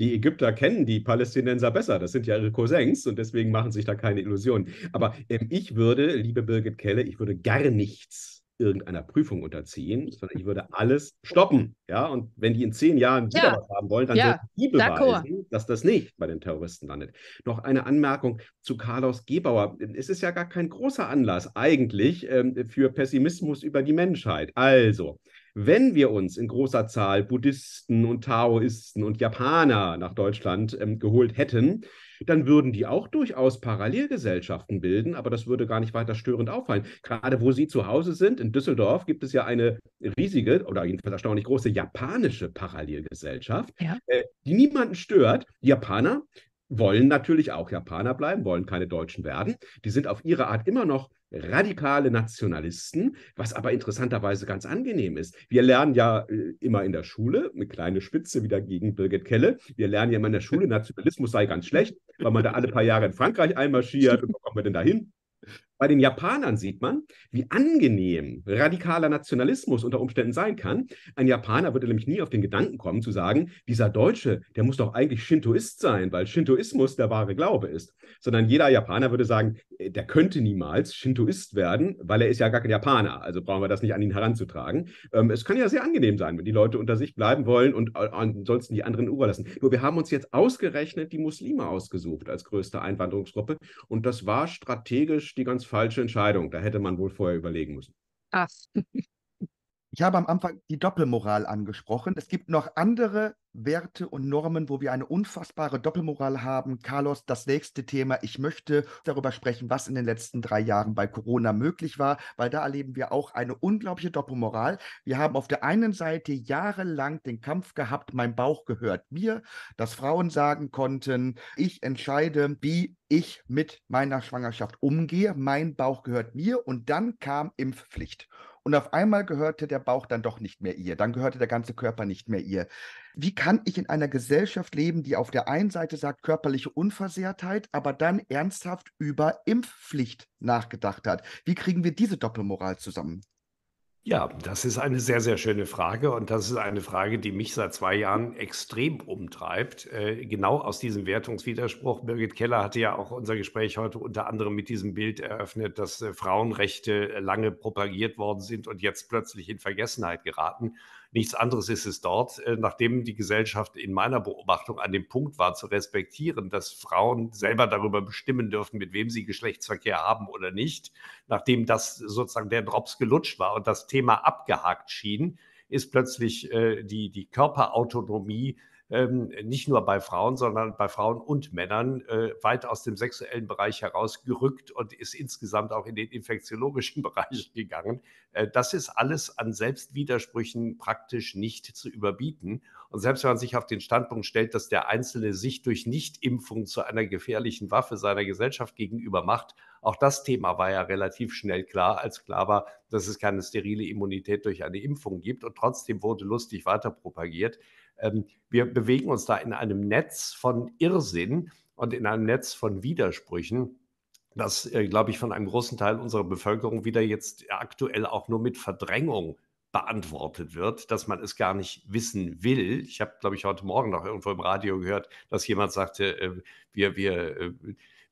Die Ägypter kennen die Palästinenser besser. Das sind ja ihre Cousins und deswegen machen sich da keine Illusionen. Aber ähm, ich würde, liebe Birgit Kelle, ich würde gar nichts irgendeiner Prüfung unterziehen, hm. sondern ich würde alles stoppen. Ja, und wenn die in zehn Jahren wieder ja. was haben wollen, dann ja. werden die beweisen, dass das nicht bei den Terroristen landet. Noch eine Anmerkung zu Carlos Gebauer. Es ist ja gar kein großer Anlass eigentlich ähm, für Pessimismus über die Menschheit. Also, wenn wir uns in großer Zahl Buddhisten und Taoisten und Japaner nach Deutschland ähm, geholt hätten, dann würden die auch durchaus Parallelgesellschaften bilden, aber das würde gar nicht weiter störend auffallen. Gerade wo sie zu Hause sind, in Düsseldorf gibt es ja eine riesige oder jedenfalls erstaunlich große japanische Parallelgesellschaft, ja. äh, die niemanden stört. Die Japaner wollen natürlich auch Japaner bleiben, wollen keine Deutschen werden. Die sind auf ihre Art immer noch radikale Nationalisten, was aber interessanterweise ganz angenehm ist. Wir lernen ja äh, immer in der Schule, eine kleine Spitze wieder gegen Birgit Kelle, wir lernen ja immer in der Schule, Nationalismus sei ganz schlecht, weil man da alle paar Jahre in Frankreich einmarschiert und wo kommen wir denn da hin? Bei den Japanern sieht man, wie angenehm radikaler Nationalismus unter Umständen sein kann. Ein Japaner würde nämlich nie auf den Gedanken kommen zu sagen, dieser Deutsche, der muss doch eigentlich Shintoist sein, weil Shintoismus der wahre Glaube ist. Sondern jeder Japaner würde sagen, äh, der könnte niemals Shintoist werden, weil er ist ja gar kein Japaner. Also brauchen wir das nicht an ihn heranzutragen. Ähm, es kann ja sehr angenehm sein, wenn die Leute unter sich bleiben wollen und äh, ansonsten die anderen überlassen. Nur wir haben uns jetzt ausgerechnet die Muslime ausgesucht als größte Einwanderungsgruppe und das war strategisch die ganz falsche Entscheidung. Da hätte man wohl vorher überlegen müssen. Ach. Ich habe am Anfang die Doppelmoral angesprochen. Es gibt noch andere Werte und Normen, wo wir eine unfassbare Doppelmoral haben. Carlos, das nächste Thema. Ich möchte darüber sprechen, was in den letzten drei Jahren bei Corona möglich war, weil da erleben wir auch eine unglaubliche Doppelmoral. Wir haben auf der einen Seite jahrelang den Kampf gehabt, mein Bauch gehört mir, dass Frauen sagen konnten, ich entscheide, wie ich mit meiner Schwangerschaft umgehe, mein Bauch gehört mir und dann kam Impfpflicht. Und auf einmal gehörte der Bauch dann doch nicht mehr ihr. Dann gehörte der ganze Körper nicht mehr ihr. Wie kann ich in einer Gesellschaft leben, die auf der einen Seite sagt körperliche Unversehrtheit, aber dann ernsthaft über Impfpflicht nachgedacht hat? Wie kriegen wir diese Doppelmoral zusammen? Ja, das ist eine sehr, sehr schöne Frage und das ist eine Frage, die mich seit zwei Jahren extrem umtreibt. Äh, genau aus diesem Wertungswiderspruch. Birgit Keller hatte ja auch unser Gespräch heute unter anderem mit diesem Bild eröffnet, dass äh, Frauenrechte lange propagiert worden sind und jetzt plötzlich in Vergessenheit geraten. Nichts anderes ist es dort, äh, nachdem die Gesellschaft in meiner Beobachtung an dem Punkt war, zu respektieren, dass Frauen selber darüber bestimmen dürfen, mit wem sie Geschlechtsverkehr haben oder nicht, nachdem das sozusagen der Drops gelutscht war und das Thema abgehakt schien, ist plötzlich äh, die, die Körperautonomie ähm, nicht nur bei Frauen, sondern bei Frauen und Männern äh, weit aus dem sexuellen Bereich herausgerückt und ist insgesamt auch in den infektiologischen Bereich gegangen. Äh, das ist alles an Selbstwidersprüchen praktisch nicht zu überbieten. Und selbst wenn man sich auf den Standpunkt stellt, dass der Einzelne sich durch Nichtimpfung zu einer gefährlichen Waffe seiner Gesellschaft gegenüber macht, auch das Thema war ja relativ schnell klar, als klar war, dass es keine sterile Immunität durch eine Impfung gibt. Und trotzdem wurde lustig weiter propagiert. Ähm, wir bewegen uns da in einem Netz von Irrsinn und in einem Netz von Widersprüchen, das, äh, glaube ich, von einem großen Teil unserer Bevölkerung wieder jetzt aktuell auch nur mit Verdrängung beantwortet wird, dass man es gar nicht wissen will. Ich habe, glaube ich, heute Morgen noch irgendwo im Radio gehört, dass jemand sagte, äh, wir, wir äh,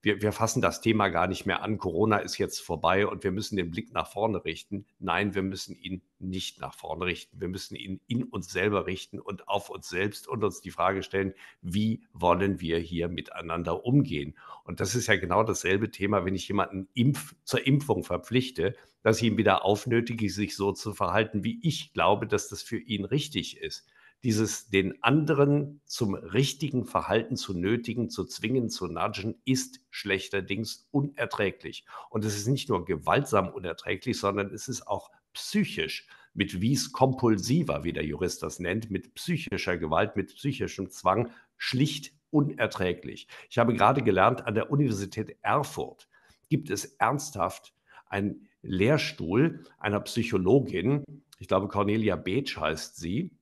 wir, wir fassen das Thema gar nicht mehr an. Corona ist jetzt vorbei und wir müssen den Blick nach vorne richten. Nein, wir müssen ihn nicht nach vorne richten. Wir müssen ihn in uns selber richten und auf uns selbst und uns die Frage stellen, wie wollen wir hier miteinander umgehen? Und das ist ja genau dasselbe Thema, wenn ich jemanden Impf zur Impfung verpflichte, dass ich ihn wieder aufnötige, sich so zu verhalten, wie ich glaube, dass das für ihn richtig ist. Dieses den anderen zum richtigen Verhalten zu nötigen, zu zwingen, zu nudgen, ist schlechterdings unerträglich. Und es ist nicht nur gewaltsam unerträglich, sondern es ist auch psychisch mit Wies kompulsiver, wie der Jurist das nennt, mit psychischer Gewalt, mit psychischem Zwang schlicht unerträglich. Ich habe gerade gelernt, an der Universität Erfurt gibt es ernsthaft einen Lehrstuhl einer Psychologin, ich glaube Cornelia Beetsch heißt sie,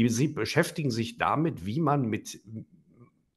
die sie beschäftigen sich damit, wie man mit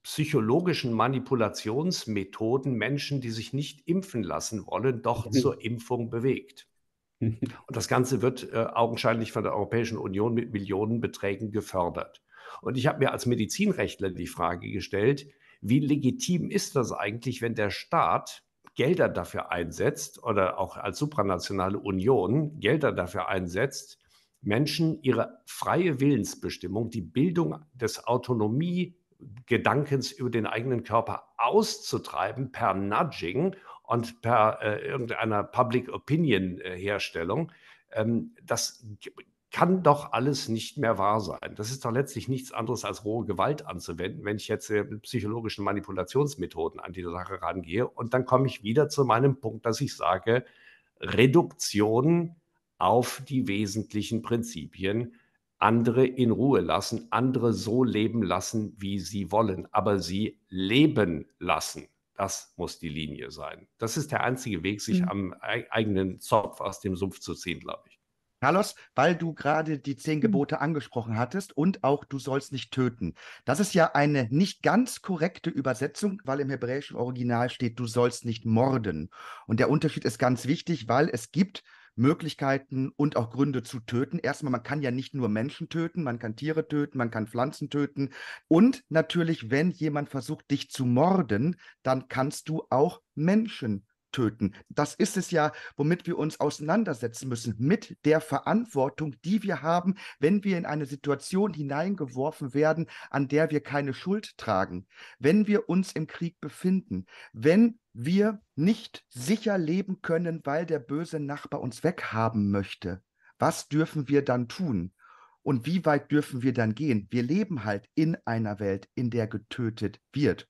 psychologischen Manipulationsmethoden Menschen, die sich nicht impfen lassen wollen, doch zur Impfung bewegt. Und das Ganze wird äh, augenscheinlich von der Europäischen Union mit Millionenbeträgen gefördert. Und ich habe mir als Medizinrechtler die Frage gestellt, wie legitim ist das eigentlich, wenn der Staat Gelder dafür einsetzt oder auch als supranationale Union Gelder dafür einsetzt, Menschen ihre freie Willensbestimmung, die Bildung des Autonomiegedankens über den eigenen Körper auszutreiben per Nudging und per äh, irgendeiner Public Opinion äh, Herstellung, ähm, das kann doch alles nicht mehr wahr sein. Das ist doch letztlich nichts anderes als rohe Gewalt anzuwenden, wenn ich jetzt äh, mit psychologischen Manipulationsmethoden an die Sache rangehe. Und dann komme ich wieder zu meinem Punkt, dass ich sage, Reduktion auf die wesentlichen Prinzipien, andere in Ruhe lassen, andere so leben lassen, wie sie wollen, aber sie leben lassen. Das muss die Linie sein. Das ist der einzige Weg, sich mhm. am e eigenen Zopf aus dem Sumpf zu ziehen, glaube ich. Carlos, weil du gerade die zehn mhm. Gebote angesprochen hattest und auch du sollst nicht töten. Das ist ja eine nicht ganz korrekte Übersetzung, weil im hebräischen Original steht, du sollst nicht morden. Und der Unterschied ist ganz wichtig, weil es gibt Möglichkeiten und auch Gründe zu töten. Erstmal, man kann ja nicht nur Menschen töten, man kann Tiere töten, man kann Pflanzen töten. Und natürlich, wenn jemand versucht, dich zu morden, dann kannst du auch Menschen töten. Das ist es ja, womit wir uns auseinandersetzen müssen, mit der Verantwortung, die wir haben, wenn wir in eine Situation hineingeworfen werden, an der wir keine Schuld tragen, wenn wir uns im Krieg befinden, wenn wir nicht sicher leben können, weil der böse Nachbar uns weghaben möchte, was dürfen wir dann tun? Und wie weit dürfen wir dann gehen? Wir leben halt in einer Welt, in der getötet wird.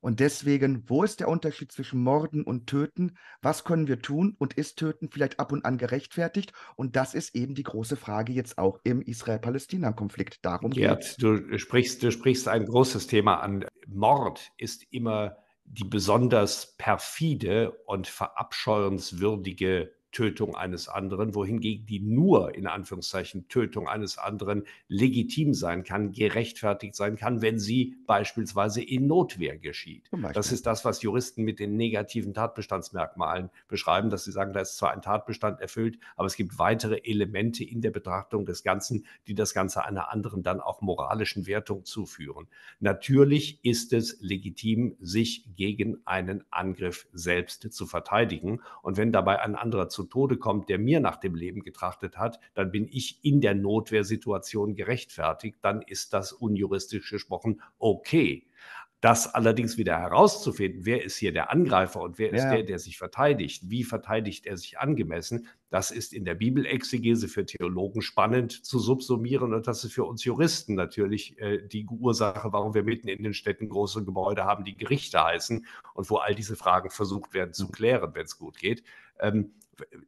Und deswegen, wo ist der Unterschied zwischen Morden und Töten? Was können wir tun? Und ist Töten vielleicht ab und an gerechtfertigt? Und das ist eben die große Frage jetzt auch im Israel-Palästina-Konflikt. Darum geht es. Du sprichst, du sprichst ein großes Thema an. Mord ist immer die besonders perfide und verabscheuenswürdige Tötung eines anderen, wohingegen die nur in Anführungszeichen Tötung eines anderen legitim sein kann, gerechtfertigt sein kann, wenn sie beispielsweise in Notwehr geschieht. Das ist das, was Juristen mit den negativen Tatbestandsmerkmalen beschreiben, dass sie sagen, da ist zwar ein Tatbestand erfüllt, aber es gibt weitere Elemente in der Betrachtung des Ganzen, die das Ganze einer anderen dann auch moralischen Wertung zuführen. Natürlich ist es legitim, sich gegen einen Angriff selbst zu verteidigen. Und wenn dabei ein anderer zu zu Tode kommt, der mir nach dem Leben getrachtet hat, dann bin ich in der Notwehrsituation gerechtfertigt, dann ist das unjuristisch gesprochen okay. Das allerdings wieder herauszufinden, wer ist hier der Angreifer und wer ist ja. der, der sich verteidigt, wie verteidigt er sich angemessen, das ist in der Bibelexegese für Theologen spannend zu subsumieren und das ist für uns Juristen natürlich äh, die Ursache, warum wir mitten in den Städten große Gebäude haben, die Gerichte heißen und wo all diese Fragen versucht werden zu klären, wenn es gut geht. Ähm,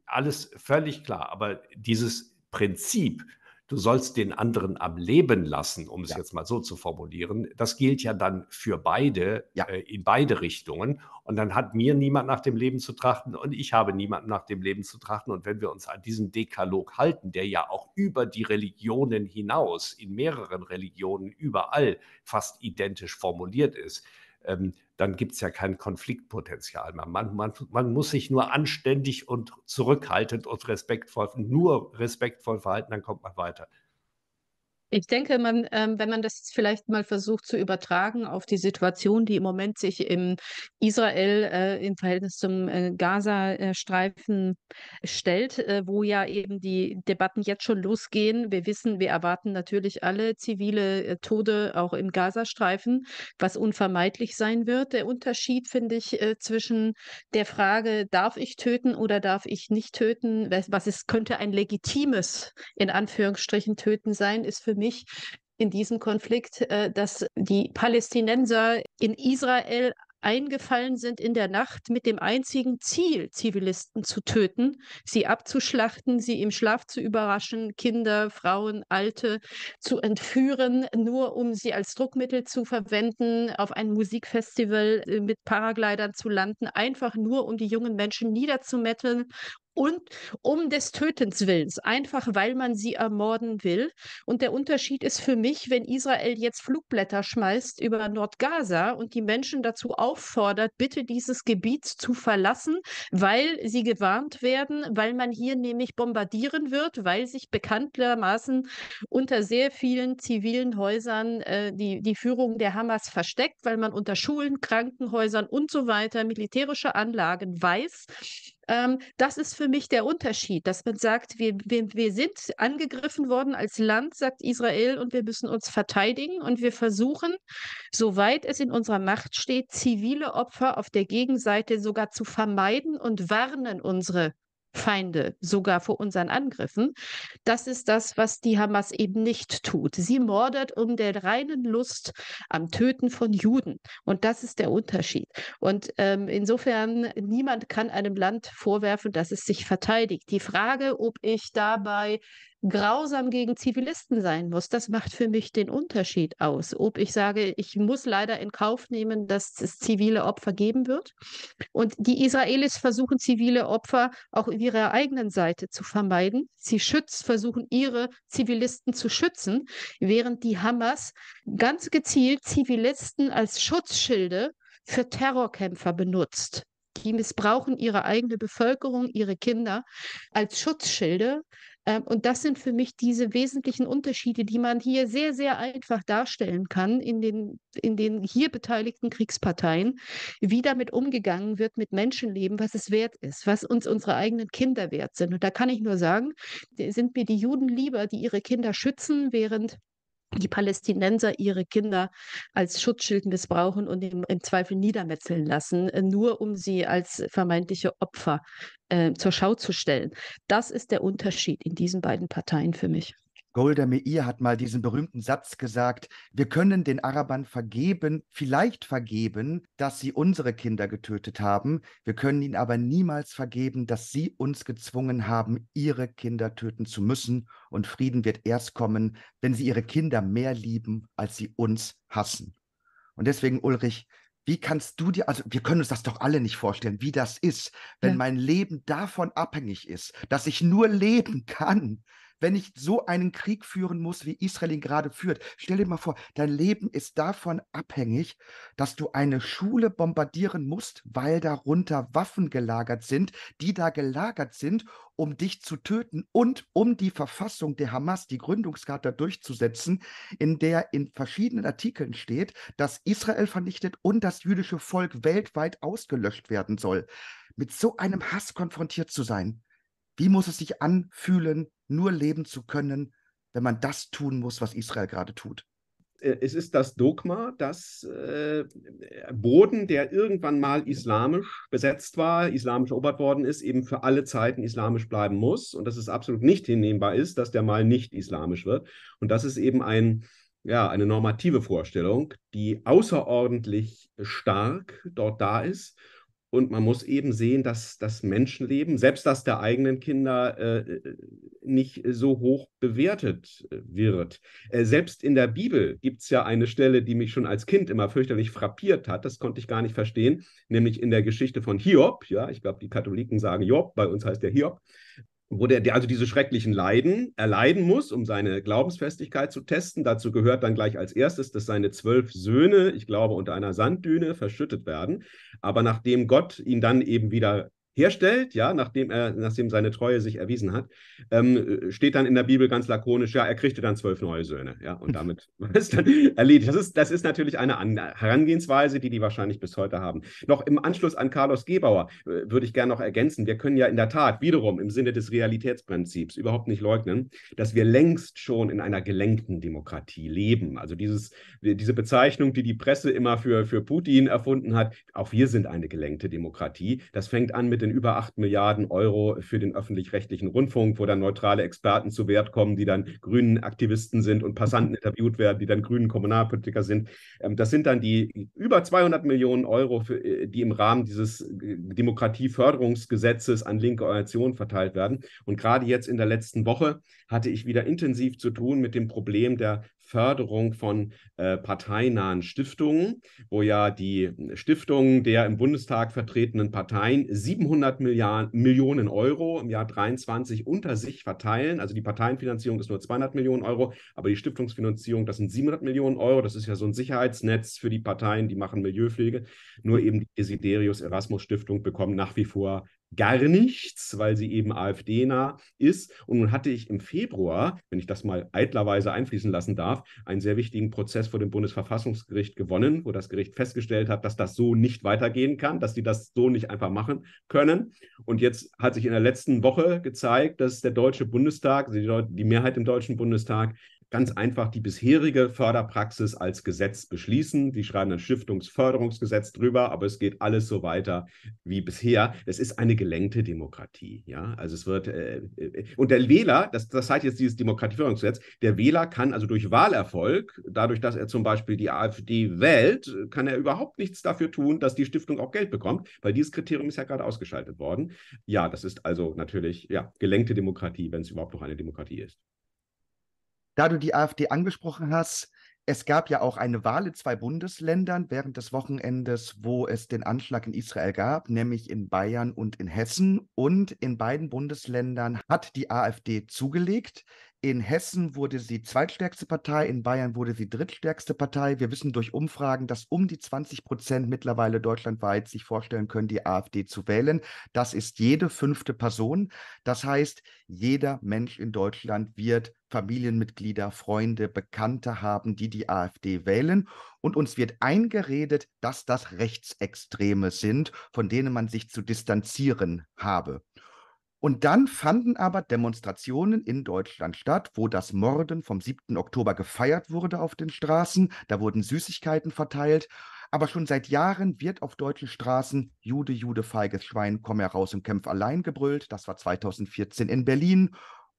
alles völlig klar. Aber dieses Prinzip, du sollst den anderen am Leben lassen, um es ja. jetzt mal so zu formulieren, das gilt ja dann für beide, ja. äh, in beide Richtungen. Und dann hat mir niemand nach dem Leben zu trachten und ich habe niemanden nach dem Leben zu trachten. Und wenn wir uns an diesen Dekalog halten, der ja auch über die Religionen hinaus, in mehreren Religionen überall fast identisch formuliert ist, ähm, dann gibt es ja kein Konfliktpotenzial mehr. Man, man, man, muss sich nur anständig und zurückhaltend und respektvoll, nur respektvoll verhalten, dann kommt man weiter. Ich denke, man, ähm, wenn man das vielleicht mal versucht zu übertragen auf die Situation, die im Moment sich im Israel äh, im Verhältnis zum äh, Gaza-Streifen stellt, äh, wo ja eben die Debatten jetzt schon losgehen. Wir wissen, wir erwarten natürlich alle zivile äh, Tode auch im Gazastreifen, was unvermeidlich sein wird. Der Unterschied, finde ich, äh, zwischen der Frage, darf ich töten oder darf ich nicht töten, was es könnte ein legitimes, in Anführungsstrichen, Töten sein, ist für mich in diesem Konflikt, äh, dass die Palästinenser in Israel eingefallen sind in der Nacht mit dem einzigen Ziel, Zivilisten zu töten, sie abzuschlachten, sie im Schlaf zu überraschen, Kinder, Frauen, Alte zu entführen, nur um sie als Druckmittel zu verwenden, auf ein Musikfestival äh, mit Paraglidern zu landen, einfach nur um die jungen Menschen niederzumetteln und um des Tötens Willens, einfach weil man sie ermorden will. Und der Unterschied ist für mich, wenn Israel jetzt Flugblätter schmeißt über Nordgaza und die Menschen dazu auffordert, bitte dieses Gebiet zu verlassen, weil sie gewarnt werden, weil man hier nämlich bombardieren wird, weil sich bekanntermaßen unter sehr vielen zivilen Häusern äh, die, die Führung der Hamas versteckt, weil man unter Schulen, Krankenhäusern und so weiter militärische Anlagen weiß ähm, das ist für mich der Unterschied, dass man sagt, wir, wir, wir sind angegriffen worden als Land, sagt Israel, und wir müssen uns verteidigen und wir versuchen, soweit es in unserer Macht steht, zivile Opfer auf der Gegenseite sogar zu vermeiden und warnen unsere Feinde, sogar vor unseren Angriffen. Das ist das, was die Hamas eben nicht tut. Sie mordet um der reinen Lust am Töten von Juden. Und das ist der Unterschied. Und ähm, insofern, niemand kann einem Land vorwerfen, dass es sich verteidigt. Die Frage, ob ich dabei grausam gegen Zivilisten sein muss. Das macht für mich den Unterschied aus, ob ich sage, ich muss leider in Kauf nehmen, dass es zivile Opfer geben wird. Und die Israelis versuchen, zivile Opfer auch auf ihrer eigenen Seite zu vermeiden. Sie schützt, versuchen, ihre Zivilisten zu schützen, während die Hamas ganz gezielt Zivilisten als Schutzschilde für Terrorkämpfer benutzt. Die missbrauchen ihre eigene Bevölkerung, ihre Kinder als Schutzschilde ähm, und das sind für mich diese wesentlichen Unterschiede, die man hier sehr, sehr einfach darstellen kann in den, in den hier beteiligten Kriegsparteien, wie damit umgegangen wird mit Menschenleben, was es wert ist, was uns unsere eigenen Kinder wert sind. Und da kann ich nur sagen, sind mir die Juden lieber, die ihre Kinder schützen, während die Palästinenser ihre Kinder als Schutzschild missbrauchen und im, im Zweifel niedermetzeln lassen, äh, nur um sie als vermeintliche Opfer äh, zur Schau zu stellen. Das ist der Unterschied in diesen beiden Parteien für mich. Golda Meir hat mal diesen berühmten Satz gesagt, wir können den Arabern vergeben, vielleicht vergeben, dass sie unsere Kinder getötet haben, wir können ihnen aber niemals vergeben, dass sie uns gezwungen haben, ihre Kinder töten zu müssen und Frieden wird erst kommen, wenn sie ihre Kinder mehr lieben, als sie uns hassen. Und deswegen, Ulrich, wie kannst du dir, also wir können uns das doch alle nicht vorstellen, wie das ist, wenn ja. mein Leben davon abhängig ist, dass ich nur leben kann, wenn ich so einen Krieg führen muss, wie Israel ihn gerade führt. Stell dir mal vor, dein Leben ist davon abhängig, dass du eine Schule bombardieren musst, weil darunter Waffen gelagert sind, die da gelagert sind, um dich zu töten und um die Verfassung der Hamas, die Gründungscharta durchzusetzen, in der in verschiedenen Artikeln steht, dass Israel vernichtet und das jüdische Volk weltweit ausgelöscht werden soll. Mit so einem Hass konfrontiert zu sein, wie muss es sich anfühlen, nur leben zu können, wenn man das tun muss, was Israel gerade tut. Äh, es ist das Dogma, dass äh, Boden, der irgendwann mal islamisch besetzt war, islamisch erobert worden ist, eben für alle Zeiten islamisch bleiben muss und dass es absolut nicht hinnehmbar ist, dass der mal nicht islamisch wird. Und das ist eben ein, ja, eine normative Vorstellung, die außerordentlich stark dort da ist und man muss eben sehen, dass das Menschenleben, selbst das der eigenen Kinder, äh, äh nicht so hoch bewertet äh, wird. Äh, selbst in der Bibel gibt es ja eine Stelle, die mich schon als Kind immer fürchterlich frappiert hat. Das konnte ich gar nicht verstehen, nämlich in der Geschichte von Hiob. Ja, ich glaube, die Katholiken sagen Job, bei uns heißt der Hiob wo der, also diese schrecklichen Leiden erleiden muss, um seine Glaubensfestigkeit zu testen. Dazu gehört dann gleich als erstes, dass seine zwölf Söhne, ich glaube, unter einer Sanddüne verschüttet werden. Aber nachdem Gott ihn dann eben wieder herstellt, ja, nachdem er, nachdem seine Treue sich erwiesen hat, ähm, äh, steht dann in der Bibel ganz lakonisch, ja, er kriegte dann zwölf neue Söhne, ja, und damit ist dann erledigt. Das ist, das ist natürlich eine Herangehensweise, die die wahrscheinlich bis heute haben. Noch im Anschluss an Carlos Gebauer äh, würde ich gerne noch ergänzen, wir können ja in der Tat wiederum im Sinne des Realitätsprinzips überhaupt nicht leugnen, dass wir längst schon in einer gelenkten Demokratie leben. Also dieses, diese Bezeichnung, die die Presse immer für, für Putin erfunden hat, auch wir sind eine gelenkte Demokratie. Das fängt an mit den über 8 Milliarden Euro für den öffentlich-rechtlichen Rundfunk, wo dann neutrale Experten zu Wert kommen, die dann grünen Aktivisten sind und Passanten interviewt werden, die dann grünen Kommunalpolitiker sind. Ähm, das sind dann die über 200 Millionen Euro, für, äh, die im Rahmen dieses äh, Demokratieförderungsgesetzes an linke Organisationen verteilt werden. Und gerade jetzt in der letzten Woche hatte ich wieder intensiv zu tun mit dem Problem der Förderung von äh, parteinahen Stiftungen, wo ja die Stiftungen der im Bundestag vertretenen Parteien 700 Milliard, Millionen Euro im Jahr 23 unter sich verteilen. Also die Parteienfinanzierung ist nur 200 Millionen Euro, aber die Stiftungsfinanzierung, das sind 700 Millionen Euro. Das ist ja so ein Sicherheitsnetz für die Parteien, die machen Milieupflege. Nur eben die Desiderius Erasmus Stiftung bekommen nach wie vor gar nichts, weil sie eben AfD-nah ist. Und nun hatte ich im Februar, wenn ich das mal eitlerweise einfließen lassen darf, einen sehr wichtigen Prozess vor dem Bundesverfassungsgericht gewonnen, wo das Gericht festgestellt hat, dass das so nicht weitergehen kann, dass die das so nicht einfach machen können. Und jetzt hat sich in der letzten Woche gezeigt, dass der Deutsche Bundestag, also die Mehrheit im Deutschen Bundestag, ganz einfach die bisherige Förderpraxis als Gesetz beschließen. Die schreiben ein Stiftungsförderungsgesetz drüber, aber es geht alles so weiter wie bisher. Es ist eine gelenkte Demokratie. Ja? Also es wird, äh, und der Wähler, das, das heißt jetzt dieses Demokratieförderungsgesetz, der Wähler kann also durch Wahlerfolg, dadurch, dass er zum Beispiel die AfD wählt, kann er überhaupt nichts dafür tun, dass die Stiftung auch Geld bekommt, weil dieses Kriterium ist ja gerade ausgeschaltet worden. Ja, das ist also natürlich ja, gelenkte Demokratie, wenn es überhaupt noch eine Demokratie ist da du die AfD angesprochen hast, es gab ja auch eine Wahl in zwei Bundesländern während des Wochenendes, wo es den Anschlag in Israel gab, nämlich in Bayern und in Hessen. Und in beiden Bundesländern hat die AfD zugelegt. In Hessen wurde sie zweitstärkste Partei, in Bayern wurde sie drittstärkste Partei. Wir wissen durch Umfragen, dass um die 20 Prozent mittlerweile deutschlandweit sich vorstellen können, die AfD zu wählen. Das ist jede fünfte Person. Das heißt, jeder Mensch in Deutschland wird Familienmitglieder, Freunde, Bekannte haben, die die AfD wählen. Und uns wird eingeredet, dass das Rechtsextreme sind, von denen man sich zu distanzieren habe. Und dann fanden aber Demonstrationen in Deutschland statt, wo das Morden vom 7. Oktober gefeiert wurde auf den Straßen. Da wurden Süßigkeiten verteilt. Aber schon seit Jahren wird auf deutschen Straßen Jude, Jude, feiges Schwein, komm heraus und kämpf allein gebrüllt. Das war 2014 in Berlin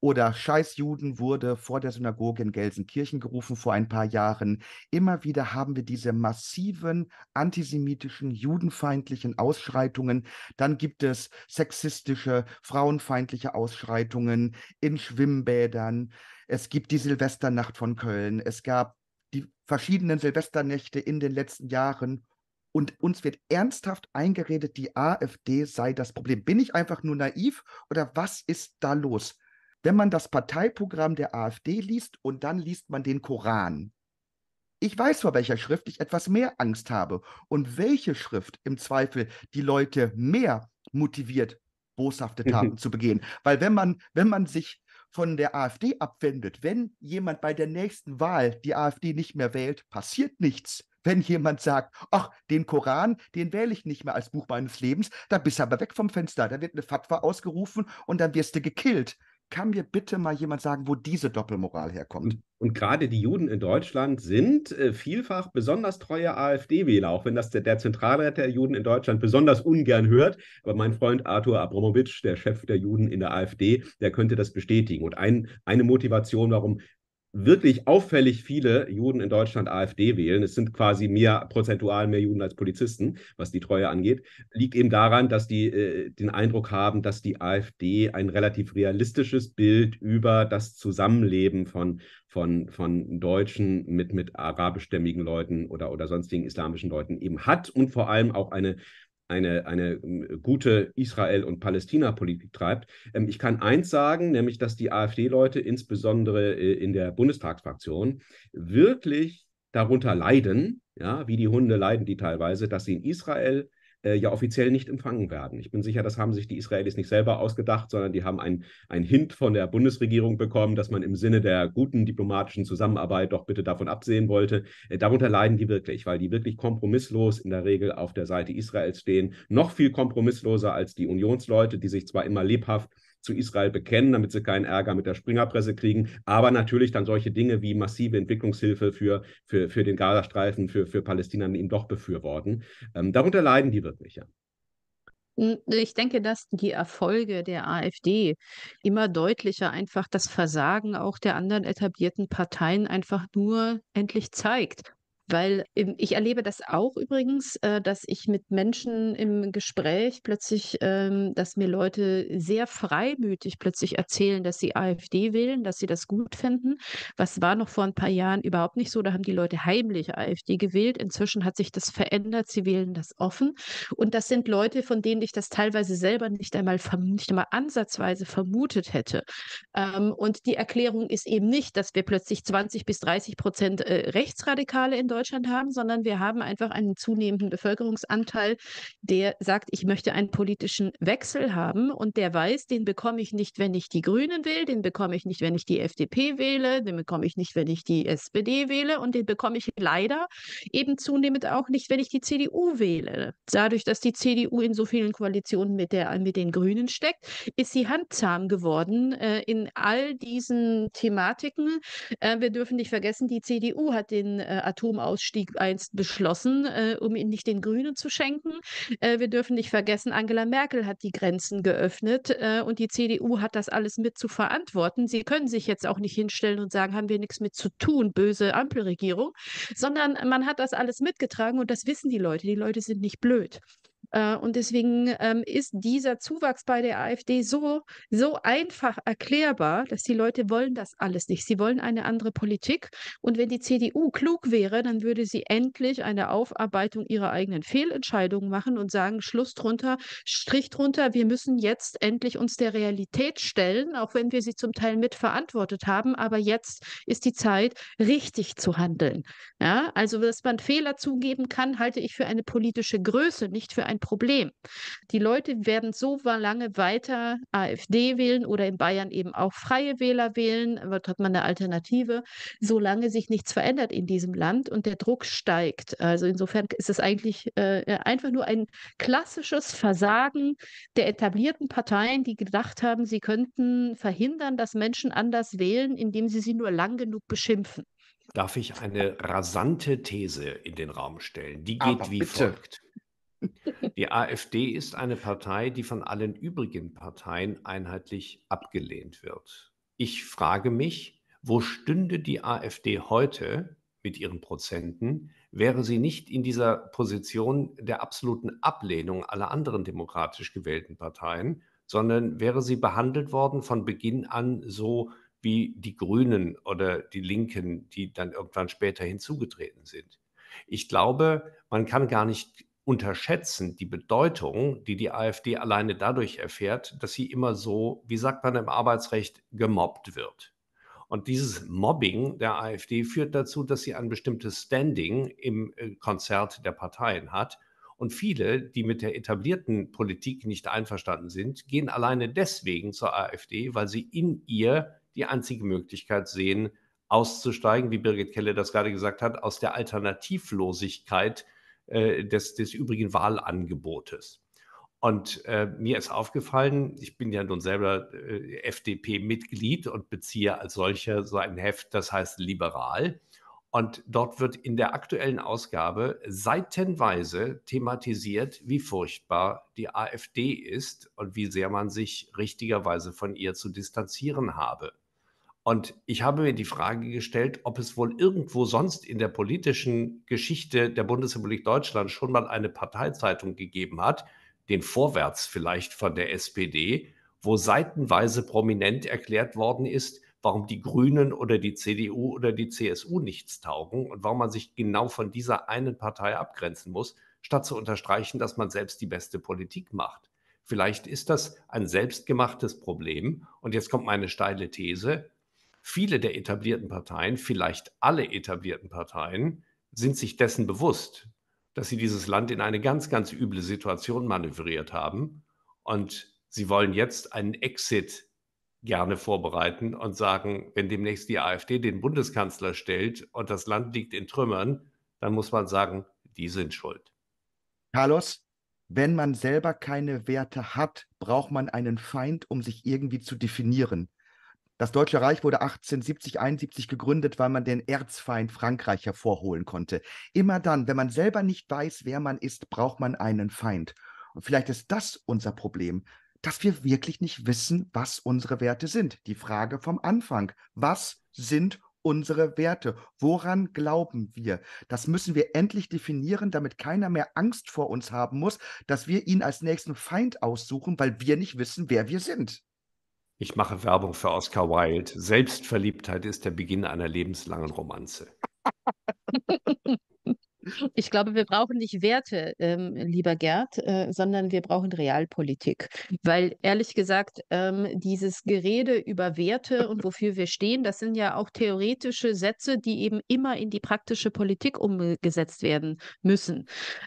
oder Scheißjuden wurde vor der Synagoge in Gelsenkirchen gerufen vor ein paar Jahren. Immer wieder haben wir diese massiven antisemitischen, judenfeindlichen Ausschreitungen. Dann gibt es sexistische, frauenfeindliche Ausschreitungen in Schwimmbädern. Es gibt die Silvesternacht von Köln. Es gab die verschiedenen Silvesternächte in den letzten Jahren. Und uns wird ernsthaft eingeredet, die AfD sei das Problem. Bin ich einfach nur naiv oder was ist da los? wenn man das Parteiprogramm der AfD liest und dann liest man den Koran. Ich weiß, vor welcher Schrift ich etwas mehr Angst habe und welche Schrift im Zweifel die Leute mehr motiviert, boshafte Taten zu begehen. Weil wenn man, wenn man sich von der AfD abwendet, wenn jemand bei der nächsten Wahl die AfD nicht mehr wählt, passiert nichts. Wenn jemand sagt, ach, den Koran, den wähle ich nicht mehr als Buch meines Lebens, dann bist du aber weg vom Fenster, da wird eine Fatwa ausgerufen und dann wirst du gekillt kann mir bitte mal jemand sagen, wo diese Doppelmoral herkommt? Und gerade die Juden in Deutschland sind äh, vielfach besonders treue AfD-Wähler, auch wenn das der, der Zentralrat der Juden in Deutschland besonders ungern hört. Aber mein Freund Arthur Abramowitsch, der Chef der Juden in der AfD, der könnte das bestätigen. Und ein, eine Motivation, warum wirklich auffällig viele Juden in Deutschland AfD wählen. Es sind quasi mehr prozentual mehr Juden als Polizisten, was die Treue angeht. Liegt eben daran, dass die äh, den Eindruck haben, dass die AfD ein relativ realistisches Bild über das Zusammenleben von, von, von Deutschen mit, mit arabischstämmigen Leuten oder, oder sonstigen islamischen Leuten eben hat und vor allem auch eine eine, eine ähm, gute Israel- und Palästina-Politik treibt. Ähm, ich kann eins sagen, nämlich, dass die AfD-Leute, insbesondere äh, in der Bundestagsfraktion, wirklich darunter leiden, ja, wie die Hunde leiden die teilweise, dass sie in Israel äh, ja offiziell nicht empfangen werden. Ich bin sicher, das haben sich die Israelis nicht selber ausgedacht, sondern die haben ein, Hint von der Bundesregierung bekommen, dass man im Sinne der guten diplomatischen Zusammenarbeit doch bitte davon absehen wollte. Äh, darunter leiden die wirklich, weil die wirklich kompromisslos in der Regel auf der Seite Israels stehen. Noch viel kompromissloser als die Unionsleute, die sich zwar immer lebhaft zu Israel bekennen, damit sie keinen Ärger mit der Springerpresse kriegen. Aber natürlich dann solche Dinge wie massive Entwicklungshilfe für, für, für den Gazastreifen, für, für Palästina eben doch befürworten. Ähm, darunter leiden die wirklich, ja. Hm, ich denke, dass die Erfolge der AfD immer deutlicher einfach das Versagen auch der anderen etablierten Parteien einfach nur endlich zeigt. Weil ähm, ich erlebe das auch übrigens, äh, dass ich mit Menschen im Gespräch plötzlich, ähm, dass mir Leute sehr freimütig plötzlich erzählen, dass sie AfD wählen, dass sie das gut finden. Was war noch vor ein paar Jahren überhaupt nicht so? Da haben die Leute heimlich AfD gewählt. Inzwischen hat sich das verändert. Sie wählen das offen. Und das sind Leute, von denen ich das teilweise selber nicht einmal, nicht einmal ansatzweise vermutet hätte. Ähm, und die Erklärung ist eben nicht, dass wir plötzlich 20 bis 30 Prozent äh, Rechtsradikale in Deutschland Deutschland haben, sondern wir haben einfach einen zunehmenden Bevölkerungsanteil, der sagt, ich möchte einen politischen Wechsel haben und der weiß, den bekomme ich nicht, wenn ich die Grünen wähle, den bekomme ich nicht, wenn ich die FDP wähle, den bekomme ich nicht, wenn ich die SPD wähle und den bekomme ich leider eben zunehmend auch nicht, wenn ich die CDU wähle. Dadurch, dass die CDU in so vielen Koalitionen mit, der, mit den Grünen steckt, ist sie handzahm geworden äh, in all diesen Thematiken. Äh, wir dürfen nicht vergessen, die CDU hat den äh, Atom Ausstieg einst beschlossen, äh, um ihn nicht den Grünen zu schenken. Äh, wir dürfen nicht vergessen, Angela Merkel hat die Grenzen geöffnet äh, und die CDU hat das alles mit zu verantworten. Sie können sich jetzt auch nicht hinstellen und sagen, haben wir nichts mit zu tun, böse Ampelregierung, sondern man hat das alles mitgetragen und das wissen die Leute. Die Leute sind nicht blöd. Äh, und deswegen ähm, ist dieser Zuwachs bei der AfD so, so einfach erklärbar, dass die Leute wollen das alles nicht. Sie wollen eine andere Politik. Und wenn die CDU klug wäre, dann würde sie endlich eine Aufarbeitung ihrer eigenen Fehlentscheidungen machen und sagen, Schluss drunter, Strich drunter, wir müssen jetzt endlich uns der Realität stellen, auch wenn wir sie zum Teil mitverantwortet haben. Aber jetzt ist die Zeit, richtig zu handeln. Ja, also, dass man Fehler zugeben kann, halte ich für eine politische Größe, nicht für ein Problem. Die Leute werden so lange weiter AfD wählen oder in Bayern eben auch freie Wähler wählen. Dort hat man eine Alternative, solange sich nichts verändert in diesem Land und der Druck steigt. Also insofern ist es eigentlich äh, einfach nur ein klassisches Versagen der etablierten Parteien, die gedacht haben, sie könnten verhindern, dass Menschen anders wählen, indem sie sie nur lang genug beschimpfen. Darf ich eine rasante These in den Raum stellen? Die geht Aber wie bitte. folgt. Die AfD ist eine Partei, die von allen übrigen Parteien einheitlich abgelehnt wird. Ich frage mich, wo stünde die AfD heute mit ihren Prozenten, wäre sie nicht in dieser Position der absoluten Ablehnung aller anderen demokratisch gewählten Parteien, sondern wäre sie behandelt worden von Beginn an so wie die Grünen oder die Linken, die dann irgendwann später hinzugetreten sind. Ich glaube, man kann gar nicht unterschätzen die Bedeutung, die die AfD alleine dadurch erfährt, dass sie immer so, wie sagt man im Arbeitsrecht, gemobbt wird. Und dieses Mobbing der AfD führt dazu, dass sie ein bestimmtes Standing im äh, Konzert der Parteien hat. Und viele, die mit der etablierten Politik nicht einverstanden sind, gehen alleine deswegen zur AfD, weil sie in ihr die einzige Möglichkeit sehen, auszusteigen, wie Birgit Kelle das gerade gesagt hat, aus der Alternativlosigkeit äh, des, des übrigen Wahlangebotes. Und äh, mir ist aufgefallen, ich bin ja nun selber äh, FDP-Mitglied und beziehe als solcher so ein Heft, das heißt Liberal. Und dort wird in der aktuellen Ausgabe seitenweise thematisiert, wie furchtbar die AfD ist und wie sehr man sich richtigerweise von ihr zu distanzieren habe. Und ich habe mir die Frage gestellt, ob es wohl irgendwo sonst in der politischen Geschichte der Bundesrepublik Deutschland schon mal eine Parteizeitung gegeben hat, den Vorwärts vielleicht von der SPD, wo seitenweise prominent erklärt worden ist, warum die Grünen oder die CDU oder die CSU nichts taugen und warum man sich genau von dieser einen Partei abgrenzen muss, statt zu unterstreichen, dass man selbst die beste Politik macht. Vielleicht ist das ein selbstgemachtes Problem. Und jetzt kommt meine steile These viele der etablierten Parteien, vielleicht alle etablierten Parteien, sind sich dessen bewusst, dass sie dieses Land in eine ganz, ganz üble Situation manövriert haben. Und sie wollen jetzt einen Exit gerne vorbereiten und sagen, wenn demnächst die AfD den Bundeskanzler stellt und das Land liegt in Trümmern, dann muss man sagen, die sind schuld. Carlos, wenn man selber keine Werte hat, braucht man einen Feind, um sich irgendwie zu definieren. Das Deutsche Reich wurde 1870, 71 gegründet, weil man den Erzfeind Frankreich hervorholen konnte. Immer dann, wenn man selber nicht weiß, wer man ist, braucht man einen Feind. Und vielleicht ist das unser Problem, dass wir wirklich nicht wissen, was unsere Werte sind. Die Frage vom Anfang, was sind unsere Werte? Woran glauben wir? Das müssen wir endlich definieren, damit keiner mehr Angst vor uns haben muss, dass wir ihn als nächsten Feind aussuchen, weil wir nicht wissen, wer wir sind. Ich mache Werbung für Oscar Wilde. Selbstverliebtheit ist der Beginn einer lebenslangen Romanze. Ich glaube, wir brauchen nicht Werte, ähm, lieber Gerd, äh, sondern wir brauchen Realpolitik. Weil ehrlich gesagt, ähm, dieses Gerede über Werte und wofür wir stehen, das sind ja auch theoretische Sätze, die eben immer in die praktische Politik umgesetzt werden müssen.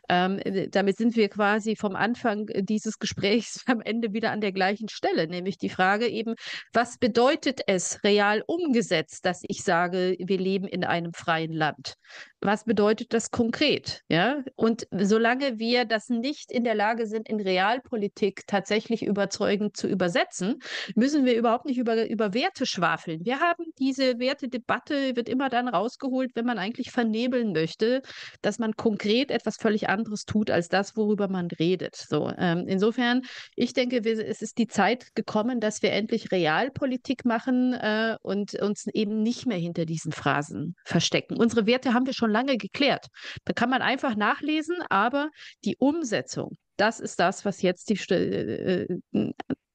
Ähm, damit sind wir quasi vom Anfang dieses Gesprächs am Ende wieder an der gleichen Stelle, nämlich die Frage eben, was bedeutet es real umgesetzt, dass ich sage, wir leben in einem freien Land? Was bedeutet das konkret? konkret. Ja? Und solange wir das nicht in der Lage sind, in Realpolitik tatsächlich überzeugend zu übersetzen, müssen wir überhaupt nicht über, über Werte schwafeln. Wir haben diese Wertedebatte, wird immer dann rausgeholt, wenn man eigentlich vernebeln möchte, dass man konkret etwas völlig anderes tut als das, worüber man redet. So, ähm, insofern, ich denke, wir, es ist die Zeit gekommen, dass wir endlich Realpolitik machen äh, und uns eben nicht mehr hinter diesen Phrasen verstecken. Unsere Werte haben wir schon lange geklärt. Da kann man einfach nachlesen, aber die Umsetzung, das ist das, was jetzt die, äh, äh,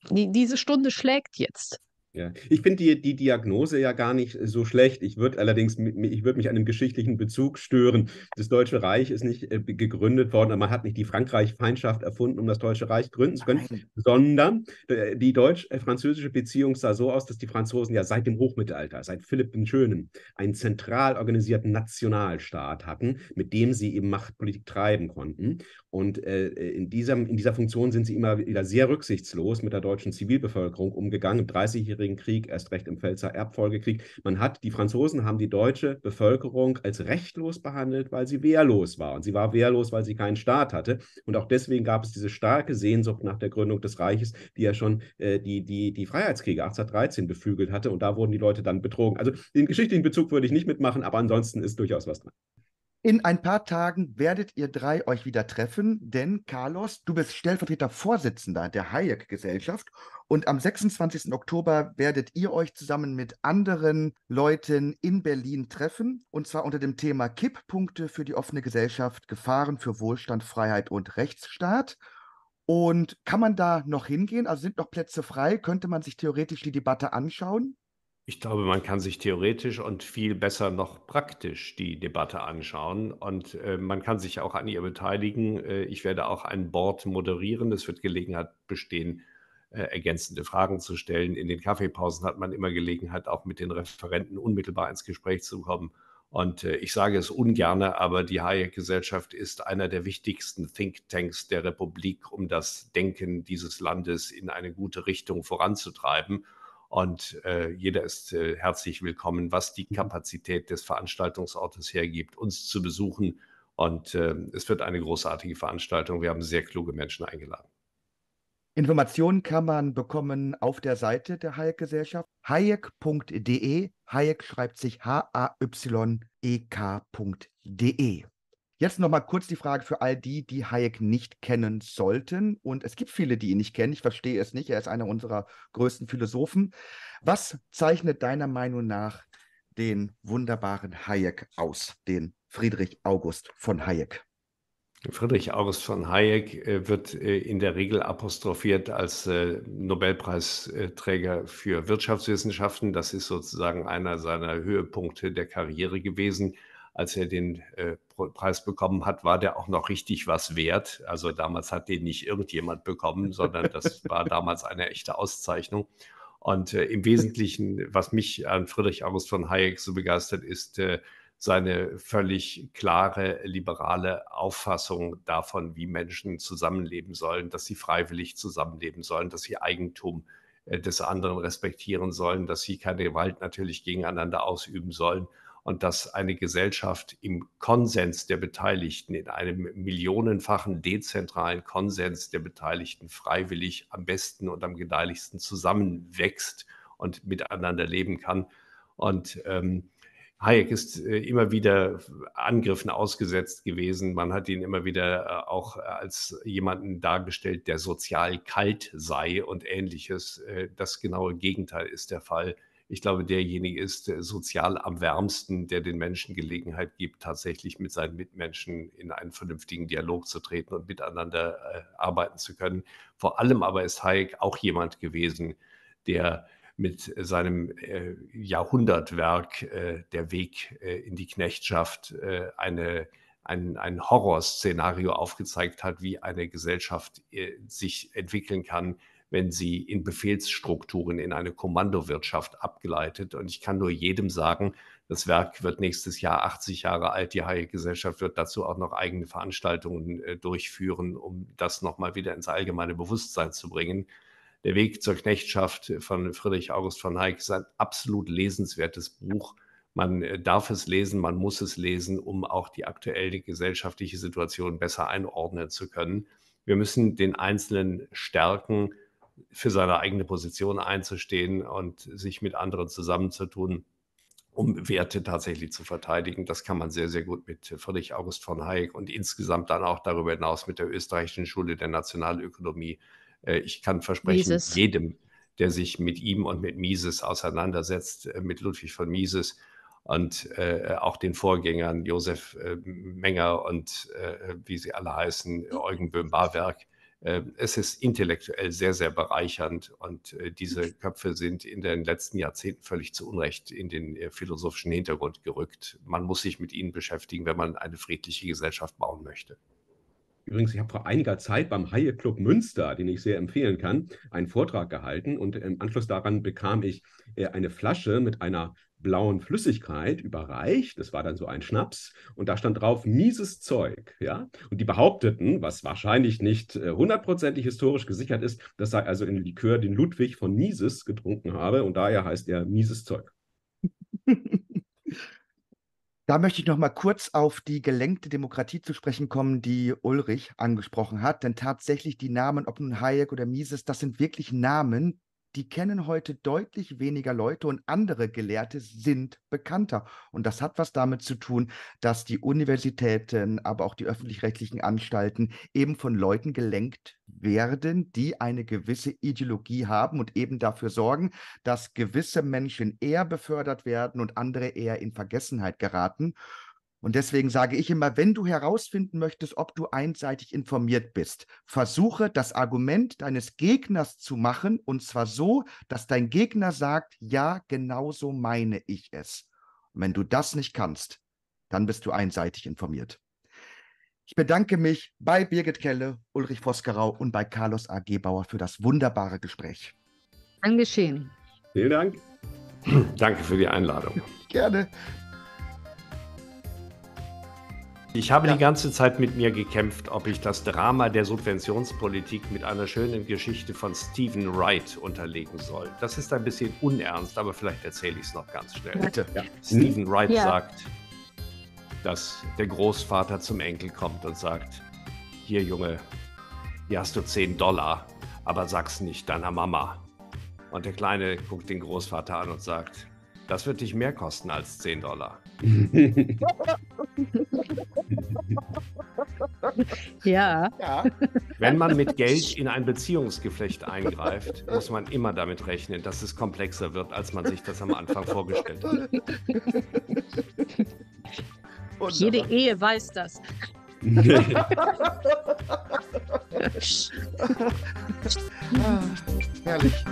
die diese Stunde schlägt jetzt. Ja. Ich finde die, die Diagnose ja gar nicht so schlecht. Ich würde allerdings, ich würde mich an einem geschichtlichen Bezug stören. Das Deutsche Reich ist nicht äh, gegründet worden, aber man hat nicht die Frankreich-Feindschaft erfunden, um das Deutsche Reich gründen zu können, Nein. sondern äh, die deutsch-französische Beziehung sah so aus, dass die Franzosen ja seit dem Hochmittelalter, seit Philipp den Schönen, einen zentral organisierten Nationalstaat hatten, mit dem sie eben Machtpolitik treiben konnten. Und äh, äh in, diesem, in dieser Funktion sind sie immer wieder sehr rücksichtslos mit der deutschen Zivilbevölkerung umgegangen. 30 Dreißigjährigen Krieg, erst recht im Pfälzer Erbfolgekrieg. Man hat, die Franzosen haben die deutsche Bevölkerung als rechtlos behandelt, weil sie wehrlos war. Und sie war wehrlos, weil sie keinen Staat hatte. Und auch deswegen gab es diese starke Sehnsucht nach der Gründung des Reiches, die ja schon äh, die, die, die Freiheitskriege 1813 beflügelt hatte. Und da wurden die Leute dann betrogen. Also den geschichtlichen Bezug würde ich nicht mitmachen, aber ansonsten ist durchaus was dran. In ein paar Tagen werdet ihr drei euch wieder treffen, denn Carlos, du bist stellvertretender Vorsitzender der Hayek-Gesellschaft und am 26. Oktober werdet ihr euch zusammen mit anderen Leuten in Berlin treffen und zwar unter dem Thema Kipppunkte für die offene Gesellschaft, Gefahren für Wohlstand, Freiheit und Rechtsstaat. Und kann man da noch hingehen? Also sind noch Plätze frei? Könnte man sich theoretisch die Debatte anschauen? Ich glaube, man kann sich theoretisch und viel besser noch praktisch die Debatte anschauen und, äh, man kann sich auch an ihr beteiligen. Äh, ich werde auch ein Board moderieren. Es wird Gelegenheit bestehen, äh, ergänzende Fragen zu stellen. In den Kaffeepausen hat man immer Gelegenheit, auch mit den Referenten unmittelbar ins Gespräch zu kommen. Und, äh, ich sage es ungerne, aber die Hayek-Gesellschaft ist einer der wichtigsten Thinktanks der Republik, um das Denken dieses Landes in eine gute Richtung voranzutreiben und äh, jeder ist äh, herzlich willkommen, was die mhm. Kapazität des Veranstaltungsortes hergibt, uns zu besuchen. Und äh, es wird eine großartige Veranstaltung. Wir haben sehr kluge Menschen eingeladen. Informationen kann man bekommen auf der Seite der Hayek-Gesellschaft hayek.de. Hayek schreibt sich H-A-Y-E-K.de. Jetzt nochmal kurz die Frage für all die, die Hayek nicht kennen sollten. Und es gibt viele, die ihn nicht kennen. Ich verstehe es nicht. Er ist einer unserer größten Philosophen. Was zeichnet deiner Meinung nach den wunderbaren Hayek aus, den Friedrich August von Hayek? Friedrich August von Hayek äh, wird äh, in der Regel apostrophiert als äh, Nobelpreisträger für Wirtschaftswissenschaften. Das ist sozusagen einer seiner Höhepunkte der Karriere gewesen als er den äh, Preis bekommen hat, war der auch noch richtig was wert. Also damals hat den nicht irgendjemand bekommen, sondern das war damals eine echte Auszeichnung. Und äh, im Wesentlichen, was mich an Friedrich August von Hayek so begeistert, ist äh, seine völlig klare liberale Auffassung davon, wie Menschen zusammenleben sollen, dass sie freiwillig zusammenleben sollen, dass sie Eigentum äh, des anderen respektieren sollen, dass sie keine Gewalt natürlich gegeneinander ausüben sollen und dass eine Gesellschaft im Konsens der Beteiligten, in einem millionenfachen dezentralen Konsens der Beteiligten freiwillig am besten und am gedeihlichsten zusammenwächst und miteinander leben kann. Und ähm, Hayek ist äh, immer wieder Angriffen ausgesetzt gewesen. Man hat ihn immer wieder äh, auch als jemanden dargestellt, der sozial kalt sei und ähnliches. Äh, das genaue Gegenteil ist der Fall ich glaube, derjenige ist der sozial am wärmsten, der den Menschen Gelegenheit gibt, tatsächlich mit seinen Mitmenschen in einen vernünftigen Dialog zu treten und miteinander äh, arbeiten zu können. Vor allem aber ist Hayek auch jemand gewesen, der mit seinem äh, Jahrhundertwerk äh, Der Weg äh, in die Knechtschaft äh, eine ein, ein Horrorszenario aufgezeigt hat, wie eine Gesellschaft äh, sich entwickeln kann, wenn sie in Befehlsstrukturen in eine Kommandowirtschaft abgeleitet. Und ich kann nur jedem sagen, das Werk wird nächstes Jahr 80 Jahre alt. Die Haie Gesellschaft wird dazu auch noch eigene Veranstaltungen äh, durchführen, um das nochmal wieder ins allgemeine Bewusstsein zu bringen. Der Weg zur Knechtschaft von Friedrich August von Hayek ist ein absolut lesenswertes Buch. Man äh, darf es lesen, man muss es lesen, um auch die aktuelle gesellschaftliche Situation besser einordnen zu können. Wir müssen den Einzelnen stärken, für seine eigene Position einzustehen und sich mit anderen zusammenzutun, um Werte tatsächlich zu verteidigen. Das kann man sehr, sehr gut mit äh, Friedrich August von Hayek und insgesamt dann auch darüber hinaus mit der österreichischen Schule der Nationalökonomie. Äh, ich kann versprechen, Mises. jedem, der sich mit ihm und mit Mises auseinandersetzt, äh, mit Ludwig von Mises und auch den Vorgängern Josef Menger und wie sie alle heißen, hm. Eugen Böhm-Barwerk, äh, es ist intellektuell sehr, sehr bereichernd und äh, diese hm. Köpfe sind in den letzten Jahrzehnten völlig zu Unrecht in den äh, philosophischen Hintergrund gerückt. Man muss sich mit ihnen beschäftigen, wenn man eine friedliche Gesellschaft bauen möchte. Übrigens, ich habe vor einiger Zeit beim Haie Club Münster, den ich sehr empfehlen kann, einen Vortrag gehalten und im Anschluss daran bekam ich eine Flasche mit einer blauen Flüssigkeit überreicht. Das war dann so ein Schnaps. Und da stand drauf, mieses Zeug. Ja? Und die behaupteten, was wahrscheinlich nicht äh, hundertprozentig historisch gesichert ist, dass sei also in Likör den Ludwig von Mises getrunken habe. Und daher heißt er mieses Zeug. Da möchte ich noch mal kurz auf die gelenkte Demokratie zu sprechen kommen, die Ulrich angesprochen hat. Denn tatsächlich die Namen, ob nun Hayek oder Mises, das sind wirklich Namen, die kennen heute deutlich weniger Leute und andere Gelehrte sind bekannter. Und das hat was damit zu tun, dass die Universitäten, aber auch die öffentlich-rechtlichen Anstalten eben von Leuten gelenkt werden, die eine gewisse Ideologie haben und eben dafür sorgen, dass gewisse Menschen eher befördert werden und andere eher in Vergessenheit geraten. Und deswegen sage ich immer, wenn du herausfinden möchtest, ob du einseitig informiert bist, versuche das Argument deines Gegners zu machen und zwar so, dass dein Gegner sagt, ja, genau so meine ich es. Und wenn du das nicht kannst, dann bist du einseitig informiert. Ich bedanke mich bei Birgit Kelle, Ulrich Voskerau und bei Carlos A. Gebauer für das wunderbare Gespräch. Angeschehen. Vielen Dank. Danke für die Einladung. Gerne. Ich habe ja. die ganze Zeit mit mir gekämpft, ob ich das Drama der Subventionspolitik mit einer schönen Geschichte von Stephen Wright unterlegen soll. Das ist ein bisschen unernst, aber vielleicht erzähle ich es noch ganz schnell. Bitte. Ja. Stephen Wright ja. sagt, dass der Großvater zum Enkel kommt und sagt, hier Junge, hier hast du 10 Dollar, aber sag's nicht deiner Mama. Und der Kleine guckt den Großvater an und sagt, das wird dich mehr kosten als 10 Dollar. ja. ja. Wenn man mit Geld in ein Beziehungsgeflecht eingreift, muss man immer damit rechnen, dass es komplexer wird, als man sich das am Anfang vorgestellt hat. Wunderbar. Jede Ehe weiß das. ah, herrlich.